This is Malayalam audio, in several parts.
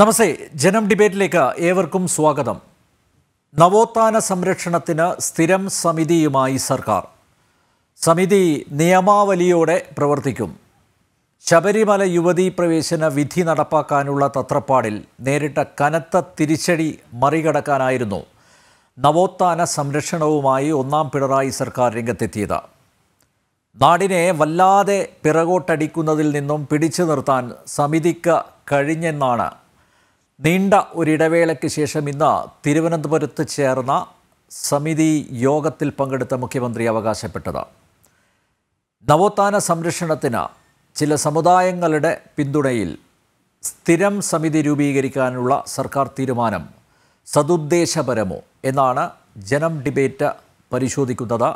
നമസ്തേ ജനം ഡിബേറ്റിലേക്ക് ഏവർക്കും സ്വാഗതം നവോത്ഥാന സംരക്ഷണത്തിന് സ്ഥിരം സമിതിയുമായി സർക്കാർ സമിതി നിയമാവലിയോടെ പ്രവർത്തിക്കും ശബരിമല യുവതി പ്രവേശന വിധി നടപ്പാക്കാനുള്ള തത്രപ്പാടിൽ നേരിട്ട കനത്ത തിരിച്ചടി മറികടക്കാനായിരുന്നു നവോത്ഥാന സംരക്ഷണവുമായി ഒന്നാം പിണറായി സർക്കാർ രംഗത്തെത്തിയത് നാടിനെ വല്ലാതെ പിറകോട്ടടിക്കുന്നതിൽ നിന്നും പിടിച്ചു നിർത്താൻ സമിതിക്ക് കഴിഞ്ഞെന്നാണ് നീണ്ട ഒരിടവേളയ്ക്ക് ശേഷം ഇന്ന് തിരുവനന്തപുരത്ത് ചേർന്ന സമിതി യോഗത്തിൽ പങ്കെടുത്ത മുഖ്യമന്ത്രി അവകാശപ്പെട്ടത് നവോത്ഥാന സംരക്ഷണത്തിന് ചില സമുദായങ്ങളുടെ പിന്തുണയിൽ സ്ഥിരം സമിതി രൂപീകരിക്കാനുള്ള സർക്കാർ തീരുമാനം സതുദ്ദേശപരമോ എന്നാണ് ജനം ഡിബേറ്റ് പരിശോധിക്കുന്നത്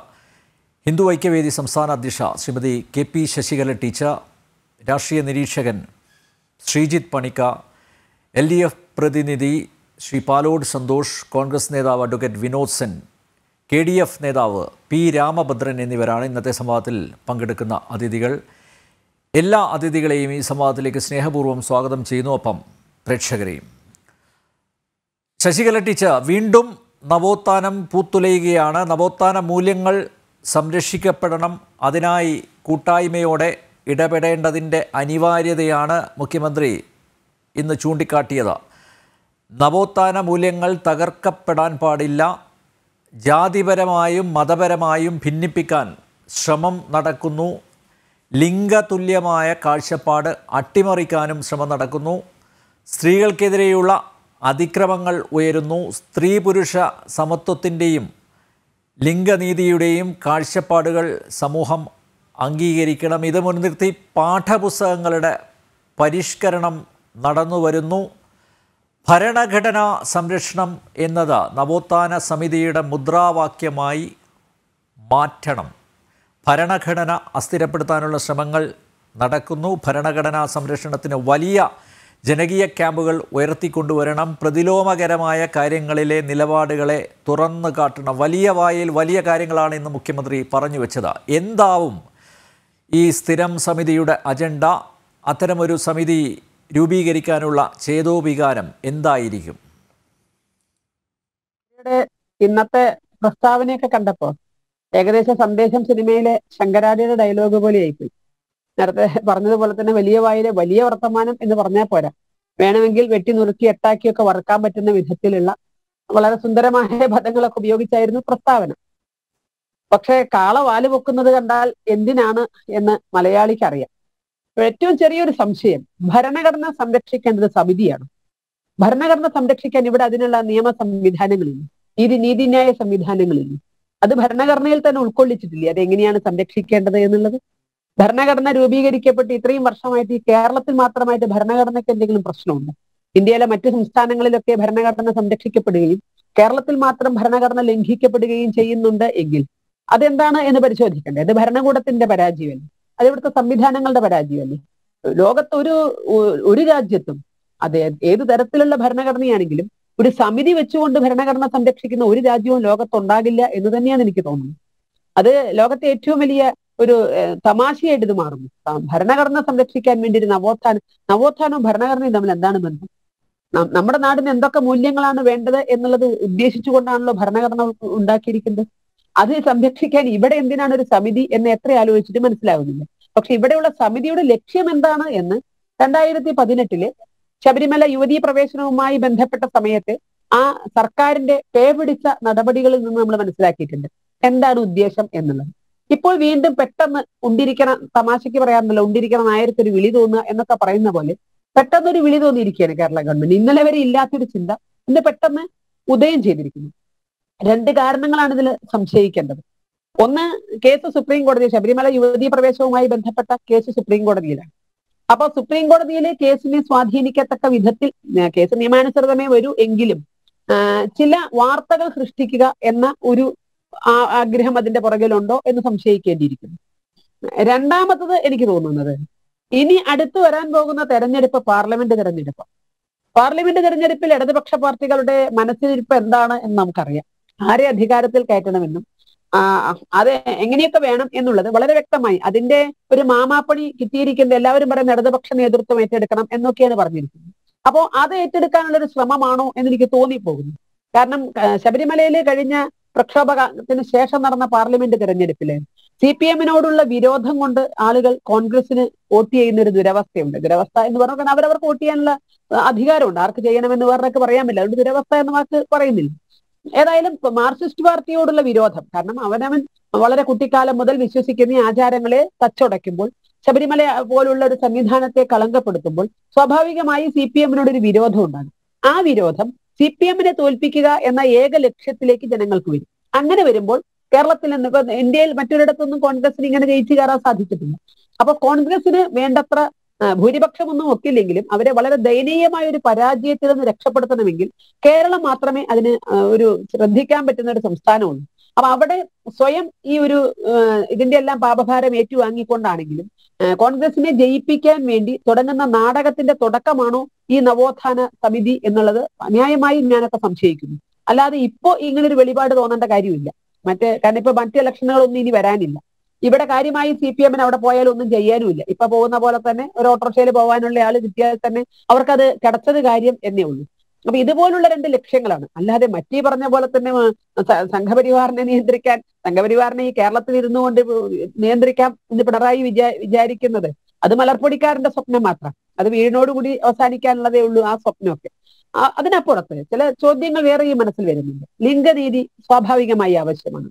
ഹിന്ദു ഐക്യവേദി സംസ്ഥാന അധ്യക്ഷ Shrimathi K P Sasikala teacher രാഷ്ട്രീയ നിരീക്ഷകൻ Sreejith Panicker L D F പ്രതിനിധി ശ്രീ പാലോഡ് സന്തോഷ് കോൺഗ്രസ് നേതാവ് advocate Vinod Sen K D F നേതാവ് പി രാമഭദ്രൻ എന്നിവരാണ് ഇന്നത്തെ സംവാദത്തിൽ പങ്കെടുക്കുന്ന അതിഥികൾ എല്ലാ അതിഥികളെയും ഈ സംവാദത്തിലേക്ക് സ്നേഹപൂർവ്വം സ്വാഗതം ചെയ്യുന്നു ഒപ്പം പ്രേക്ഷകരെയും ശശികല ടീച്ചർ വീണ്ടും നവോത്ഥാനം പൂത്തുലയുകയാണ് നവോത്ഥാന മൂല്യങ്ങൾ സംരക്ഷിക്കപ്പെടണം അതിനായി കൂട്ടായ്മയോടെ ഇടപെടേണ്ടതിൻ്റെ അനിവാര്യതയാണ് മുഖ്യമന്ത്രി ഇന്ന് ചൂണ്ടിക്കാട്ടിയത് നവോത്ഥാന മൂല്യങ്ങൾ തകർക്കപ്പെടാൻ പാടില്ല ജാതിപരമായും മതപരമായും ഭിന്നിപ്പിക്കാൻ ശ്രമം നടക്കുന്നു ലിംഗതുല്യമായ കാഴ്ചപ്പാട് അട്ടിമറിക്കാനും ശ്രമം നടക്കുന്നു സ്ത്രീകൾക്കെതിരെയുള്ള അതിക്രമങ്ങൾ ഉയരുന്നു സ്ത്രീ പുരുഷ സമത്വത്തിൻ്റെയും ലിംഗനീതിയുടെയും കാഴ്ചപ്പാടുകൾ സമൂഹം അംഗീകരിക്കണം ഇത് മുൻനിർത്തി പാഠപുസ്തകങ്ങളുടെ പരിഷ്കരണം നടന്നു വരുന്നു ഭരണഘടനാ സംരക്ഷണം എന്നത് നവോത്ഥാന സമിതിയുടെ മുദ്രാവാക്യമായി മാറ്റണം ഭരണഘടന അസ്ഥിരപ്പെടുത്താനുള്ള ശ്രമങ്ങൾ നടക്കുന്നു ഭരണഘടനാ സംരക്ഷണത്തിന് വലിയ ജനകീയ ക്യാമ്പുകൾ ഉയർത്തിക്കൊണ്ടുവരണം പ്രതിലോമകരമായ കാര്യങ്ങളിലെ നിലപാടുകളെ തുറന്നു കാട്ടണം വലിയ വായിൽ വലിയ കാര്യങ്ങളാണ് ഇന്ന് മുഖ്യമന്ത്രി പറഞ്ഞു വെച്ചത് എന്താവും ഈ സ്ഥിരം സമിതിയുടെ അജണ്ട അത്തരമൊരു സമിതി രൂപീകരിക്കാനുള്ള ചേതോപികാരം എന്തായിരിക്കും ഇന്നത്തെ പ്രസ്താവനയൊക്കെ കണ്ടപ്പോൾ ഏകദേശം സന്ദേശം സിനിമയിലെ ശങ്കരാചാര്യ ഡയലോഗ് പോലെ ആയിപ്പോയി നേരത്തെ പറഞ്ഞതുപോലെ തന്നെ വലിയ വായിലെ വലിയ വർത്തമാനം എന്ന് പറഞ്ഞാൽ പോരാ വേണമെങ്കിൽ വെട്ടി നുറുക്കി എട്ടാക്കിയൊക്കെ വറുക്കാൻ പറ്റുന്ന വിധത്തിലുള്ള വളരെ സുന്ദരമായ പദങ്ങളൊക്കെ ഉപയോഗിച്ചായിരുന്നു പ്രസ്താവന പക്ഷേ കാള വാല് പൊക്കുന്നത് കണ്ടാൽ എന്തിനാണ് എന്ന് മലയാളിക്ക് അറിയാം ഏറ്റവും ചെറിയൊരു സംശയം ഭരണഘടന സംരക്ഷിക്കേണ്ടത് സമിതിയാണ് ഭരണഘടന സംരക്ഷിക്കാൻ ഇവിടെ അതിനുള്ള നിയമ സംവിധാനങ്ങളില്ല നീതി നീതിന്യായ സംവിധാനങ്ങളില്ല അത് ഭരണഘടനയിൽ തന്നെ ഉൾക്കൊള്ളിച്ചിട്ടില്ലേ അത് എങ്ങനെയാണ് സംരക്ഷിക്കേണ്ടത് എന്നുള്ളത് ഭരണഘടന രൂപീകരിക്കപ്പെട്ട് ഇത്രയും വർഷമായിട്ട് ഈ കേരളത്തിൽ മാത്രമായിട്ട് ഭരണഘടനയ്ക്ക് എന്തെങ്കിലും പ്രശ്നമുണ്ടോ ഇന്ത്യയിലെ മറ്റു സംസ്ഥാനങ്ങളിലൊക്കെ ഭരണഘടന സംരക്ഷിക്കപ്പെടുകയും കേരളത്തിൽ മാത്രം ഭരണഘടന ലംഘിക്കപ്പെടുകയും ചെയ്യുന്നുണ്ട് എങ്കിൽ അതെന്താണ് എന്ന് പരിശോധിക്കേണ്ടത് അത് ഭരണകൂടത്തിന്റെ പരാജയമല്ലേ അത് ഇവിടുത്തെ സംവിധാനങ്ങളുടെ പരാജയമല്ലേ ലോകത്ത് ഒരു ഒരു രാജ്യത്തും അതെ ഏത് തരത്തിലുള്ള ഭരണഘടനയാണെങ്കിലും ഒരു സമിതി വെച്ചുകൊണ്ട് ഭരണഘടന സംരക്ഷിക്കുന്ന ഒരു രാജ്യവും ലോകത്തുണ്ടാകില്ല എന്ന് തന്നെയാണ് എനിക്ക് തോന്നുന്നത് അത് ലോകത്തെ ഏറ്റവും വലിയ ഒരു തമാശയായിട്ട് ഇത് മാറുന്നു ഭരണഘടന സംരക്ഷിക്കാൻ വേണ്ടി ഒരു നവോത്ഥാനം നവോത്ഥാനവും ഭരണഘടനയും തമ്മിൽ എന്താണ് ബന്ധം നമ്മുടെ നാടിന് എന്തൊക്കെ മൂല്യങ്ങളാണ് വേണ്ടത് എന്നുള്ളത് ഉദ്ദേശിച്ചുകൊണ്ടാണല്ലോ ഭരണഘടന ഉണ്ടാക്കിയിരിക്കുന്നത് അത് സംരക്ഷിക്കാൻ ഇവിടെ എന്തിനാണ് ഒരു സമിതി എന്ന് എത്ര ആലോചിച്ചിട്ട് മനസ്സിലാവുന്നില്ല പക്ഷെ ഇവിടെയുള്ള സമിതിയുടെ ലക്ഷ്യം എന്താണ് എന്ന് രണ്ടായിരത്തി പതിനെട്ടില് ശബരിമല യുവതീ പ്രവേശനവുമായി ബന്ധപ്പെട്ട സമയത്ത് ആ സർക്കാരിന്റെ പേ പിടിച്ച നടപടികളിൽ നിന്ന് നമ്മൾ മനസ്സിലാക്കിയിട്ടുണ്ട് എന്താണ് ഉദ്ദേശം എന്നുള്ളത് ഇപ്പോൾ വീണ്ടും പെട്ടെന്ന് ഉണ്ടിരിക്കണ തമാശയ്ക്ക് പറയാറുണ്ടല്ലോ ഉണ്ടിരിക്കണ നായർക്ക് ഒരു വിളി തോന്നുക എന്നൊക്കെ പറയുന്ന പോലെ പെട്ടെന്ന് ഒരു വിളി തോന്നിയിരിക്കുകയാണ് കേരള ഗവൺമെന്റ് ഇന്നലെ വരെ ഇല്ലാത്തൊരു ചിന്ത ഇന്ന് പെട്ടെന്ന് ഉദയം ചെയ്തിരിക്കുന്നു രണ്ട് കാരണങ്ങളാണ് ഇതിൽ സംശയിക്കേണ്ടത് ഒന്ന് കേസ് സുപ്രീം കോടതി ശബരിമല യുവതീ പ്രവേശവുമായി ബന്ധപ്പെട്ട കേസ് സുപ്രീം കോടതിയിലാണ് അപ്പൊ സുപ്രീം കോടതിയിലെ കേസിനെ സ്വാധീനിക്കത്തക്ക വിധത്തിൽ കേസ് നിയമാനുസൃതമേ വരൂ എങ്കിലും ചില വാർത്തകൾ സൃഷ്ടിക്കുക എന്ന ഒരു ആഗ്രഹം അതിന്റെ പുറകിലുണ്ടോ എന്ന് സംശയിക്കേണ്ടിയിരിക്കുന്നു രണ്ടാമത്തത് എനിക്ക് തോന്നുന്നത് ഇനി അടുത്തു വരാൻ പോകുന്ന തെരഞ്ഞെടുപ്പ് പാർലമെന്റ് തെരഞ്ഞെടുപ്പ് പാർലമെന്റ് തെരഞ്ഞെടുപ്പിൽ ഇടതുപക്ഷ പാർട്ടികളുടെ മനസ്സിലിരിപ്പ് എന്താണ് എന്ന് നമുക്കറിയാം ആരെ അധികാരത്തിൽ കയറ്റണമെന്നും അത് എങ്ങനെയൊക്കെ വേണം എന്നുള്ളത് വളരെ വ്യക്തമായി അതിന്റെ ഒരു മാമാപ്പണി കിട്ടിയിരിക്കുന്നത് എല്ലാവരും പറയുന്ന ഇടതുപക്ഷ നേതൃത്വം ഏറ്റെടുക്കണം എന്നൊക്കെയാണ് പറഞ്ഞിരിക്കുന്നത് അപ്പോൾ അത് ഏറ്റെടുക്കാനുള്ള ഒരു ശ്രമമാണോ എന്ന് എനിക്ക് തോന്നിപ്പോകുന്നു കാരണം ശബരിമലയിൽ കഴിഞ്ഞ പ്രക്ഷോഭത്തിന് ശേഷം നടന്ന പാർലമെന്റ് തെരഞ്ഞെടുപ്പില് സി പി എമ്മിനോടുള്ള വിരോധം കൊണ്ട് ആളുകൾ കോൺഗ്രസിന് വോട്ട് ചെയ്യുന്ന ഒരു ദുരവസ്ഥയുണ്ട് ദുരവസ്ഥ എന്ന് പറഞ്ഞാൽ അവരവർക്ക് വോട്ട് ചെയ്യാനുള്ള അധികാരമുണ്ട് ആർക്ക് ചെയ്യണമെന്ന് വേറൊക്കെ പറയാൻ പറ്റില്ല അതുകൊണ്ട് ദുരവസ്ഥ എന്ന വാക്ക് പറയുന്നില്ല ഏതായാലും മാർക്സിസ്റ്റ് പാർട്ടിയോടുള്ള വിരോധം കാരണം അവനവൻ വളരെ കുട്ടിക്കാലം മുതൽ വിശ്വസിക്കുന്ന ആചാരങ്ങളെ തച്ചുടയ്ക്കുമ്പോൾ ശബരിമല പോലുള്ള ഒരു സംവിധാനത്തെ കളങ്കപ്പെടുത്തുമ്പോൾ സ്വാഭാവികമായി സി പി എമ്മിനോട് ഒരു വിരോധം ഉണ്ടാകും ആ വിരോധം സി പി എമ്മിനെ തോൽപ്പിക്കുക എന്ന ഏക ലക്ഷ്യത്തിലേക്ക് ജനങ്ങൾക്ക് വരും അങ്ങനെ വരുമ്പോൾ കേരളത്തിൽ നിന്ന് ഇന്ത്യയിൽ മറ്റൊരിടത്തൊന്നും കോൺഗ്രസിന് ഇങ്ങനെ ജയിച്ചു കയറാൻ സാധിച്ചിട്ടില്ല അപ്പൊ കോൺഗ്രസിന് വേണ്ടത്ര ഭൂരിപക്ഷം ഒന്നും ഒക്കില്ലെങ്കിലും അവരെ വളരെ ദയനീയമായ ഒരു പരാജയത്തിൽ നിന്ന് രക്ഷപ്പെടുത്തണമെങ്കിൽ കേരളം മാത്രമേ അതിന് ഒരു ശ്രദ്ധിക്കാൻ പറ്റുന്ന ഒരു സംസ്ഥാനമുള്ളൂ അപ്പൊ അവിടെ സ്വയം ഈ ഒരു ഇതിന്റെ എല്ലാം പാപഭാരം ഏറ്റുവാങ്ങിക്കൊണ്ടാണെങ്കിലും കോൺഗ്രസിനെ ജയിപ്പിക്കാൻ വേണ്ടി തുടങ്ങുന്ന നാടകത്തിന്റെ തുടക്കമാണോ ഈ നവോത്ഥാന സമിതി എന്നുള്ളത് അന്യായമായി ഞാനൊക്കെ സംശയിക്കുന്നു അല്ലാതെ ഇപ്പോ ഇങ്ങനൊരു വെളിപാട് തോന്നേണ്ട കാര്യമില്ല മറ്റേ കാരണം ഇപ്പൊ മറ്റ് ഇലക്ഷനുകളൊന്നും ഇനി വരാനില്ല ഇവിടെ കാര്യമായി സി പി എമ്മിന് അവിടെ പോയാലും ഒന്നും ചെയ്യാനുമില്ല ഇപ്പൊ പോകുന്ന പോലെ തന്നെ ഒരു ഓട്ടോറിക്ഷയിൽ പോകാനുള്ള ആൾ കിട്ടിയാൽ തന്നെ അവർക്കത് കിടച്ചത് കാര്യം എന്നേ ഉള്ളൂ അപ്പൊ ഇതുപോലുള്ള രണ്ട് ലക്ഷ്യങ്ങളാണ് അല്ലാതെ മറ്റേ പറഞ്ഞ പോലെ തന്നെ സംഘപരിവാറിനെ നിയന്ത്രിക്കാൻ സംഘപരിവാറിനെ ഈ കേരളത്തിൽ ഇരുന്നു കൊണ്ട് നിയന്ത്രിക്കാം എന്ന് പിണറായി വിചാ വിചാരിക്കുന്നത് അത് മലർപ്പൊടിക്കാരന്റെ സ്വപ്നം മാത്രം അത് വീടിനോടുകൂടി അവസാനിക്കാനുള്ളതേ ഉള്ളൂ ആ സ്വപ്നമൊക്കെ അതിനപ്പുറത്ത് ചില ചോദ്യങ്ങൾ വേറെയും മനസ്സിൽ വരുന്നുണ്ട് ലിംഗനീതി സ്വാഭാവികമായി ആവശ്യമാണ്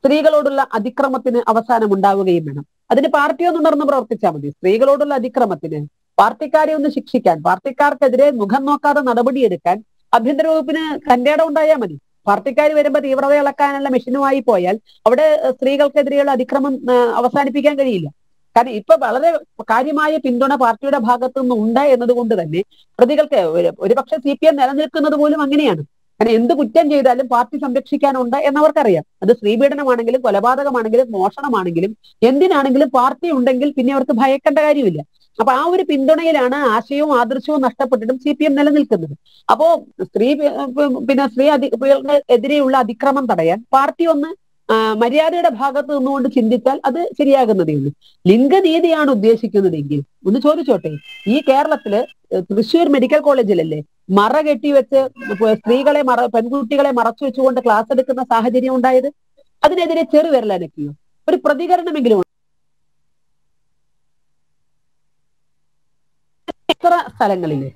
സ്ത്രീകളോടുള്ള അതിക്രമത്തിന് അവസാനം ഉണ്ടാവുകയും വേണം അതിന് പാർട്ടി ഒന്ന് ഉണർന്ന് പ്രവർത്തിച്ചാൽ മതി സ്ത്രീകളോടുള്ള അതിക്രമത്തിന് പാർട്ടിക്കാരെ ഒന്ന് ശിക്ഷിക്കാൻ പാർട്ടിക്കാർക്കെതിരെ മുഖം നോക്കാതെ നടപടിയെടുക്കാൻ ആഭ്യന്തര വകുപ്പിന് തന്റെ ഉണ്ടായാൽ മതി പാർട്ടിക്കാർ വരുമ്പോൾ തീവ്രത ഇളക്കാനുള്ള മെഷീനുമായി പോയാൽ അവിടെ സ്ത്രീകൾക്കെതിരെയുള്ള അതിക്രമം അവസാനിപ്പിക്കാൻ കഴിയില്ല കാരണം ഇപ്പൊ വളരെ കാര്യമായ പിന്തുണ പാർട്ടിയുടെ ഭാഗത്തു നിന്ന് ഉണ്ട് എന്നതുകൊണ്ട് തന്നെ പ്രതികൾക്ക് ഒരുപക്ഷെ സി പി എം നിലനിൽക്കുന്നത് പോലും അങ്ങനെയാണ് അങ്ങനെ എന്ത് കുറ്റം ചെയ്താലും പാർട്ടി സംരക്ഷിക്കാനുണ്ട് എന്നവർക്കറിയാം അത് സ്ത്രീപീഡനമാണെങ്കിലും കൊലപാതകമാണെങ്കിലും മോഷണമാണെങ്കിലും എന്തിനാണെങ്കിലും പാർട്ടി ഉണ്ടെങ്കിൽ പിന്നെ അവർക്ക് ഭയക്കേണ്ട കാര്യമില്ല അപ്പൊ ആ ഒരു പിന്തുണയിലാണ് ആശയവും ആദർശവും നഷ്ടപ്പെട്ടിട്ടും സി പി എം നിലനിൽക്കുന്നത് അപ്പോ സ്ത്രീ പിന്നെ സ്ത്രീ എതിരെയുള്ള അതിക്രമം തടയാൻ പാർട്ടി ഒന്ന് മര്യാദയുടെ ഭാഗത്ത് നിന്നുകൊണ്ട് ചിന്തിച്ചാൽ അത് ശരിയാകുന്നതേ ഉള്ളൂ ലിംഗനീതിയാണ് ഉദ്ദേശിക്കുന്നതെങ്കിൽ ഒന്ന് ചോദിച്ചോട്ടെ ഈ കേരളത്തില് തൃശ്ശൂർ മെഡിക്കൽ കോളേജിലല്ലേ മറ കെട്ടി വെച്ച് സ്ത്രീകളെ മറ പെൺകുട്ടികളെ മറച്ചു വെച്ചുകൊണ്ട് ക്ലാസ് എടുക്കുന്ന സാഹചര്യം ഉണ്ടായത് അതിനെതിരെ ചെറുവിരലനക്കിയോ ഒരു പ്രതികരണമെങ്കിലും എത്ര സ്ഥലങ്ങളില്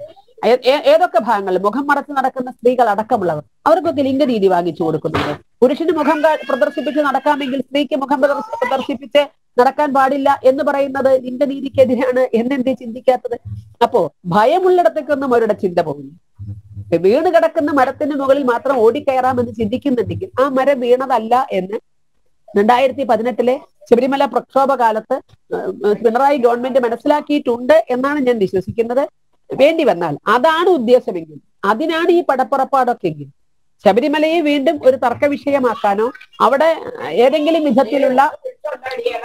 ഏതൊക്കെ ഭാഗങ്ങളിൽ മുഖം മറച്ച് നടക്കുന്ന സ്ത്രീകൾ അടക്കമുള്ളവർ അവർക്കൊക്കെ ലിംഗരീതി വാങ്ങിച്ചു കൊടുക്കുന്നുണ്ട് പുരുഷന് മുഖം പ്രദർശിപ്പിച്ച് നടക്കാമെങ്കിൽ സ്ത്രീക്ക് മുഖം പ്രദർശിപ്പിച്ച് നടക്കാൻ പാടില്ല എന്ന് പറയുന്നത് ലിംഗനീതിക്കെതിരാണ് എന്നെന്തേ ചിന്തിക്കാത്തത് അപ്പോ ഭയമുള്ളിടത്തേക്കൊന്നും അവരുടെ ചിന്ത പോകുന്നു വീണ് കിടക്കുന്ന മരത്തിന് മുകളിൽ മാത്രം ഓടിക്കയറാമെന്ന് ചിന്തിക്കുന്നുണ്ടെങ്കിൽ ആ മരം വീണതല്ല എന്ന് രണ്ടായിരത്തി പതിനെട്ടിലെ ശബരിമല പ്രക്ഷോഭ കാലത്ത് പിണറായി ഗവൺമെന്റ് മനസ്സിലാക്കിയിട്ടുണ്ട് എന്നാണ് ഞാൻ വിശ്വസിക്കുന്നത് വേണ്ടി വന്നാൽ അതാണ് ഉദ്ദേശമെങ്കിൽ അതിനാണ് ഈ പടപ്പുറപ്പാടൊക്കെ എങ്കിൽ ശബരിമലയെ വീണ്ടും ഒരു തർക്ക വിഷയമാക്കാനോ അവിടെ ഏതെങ്കിലും വിധത്തിലുള്ള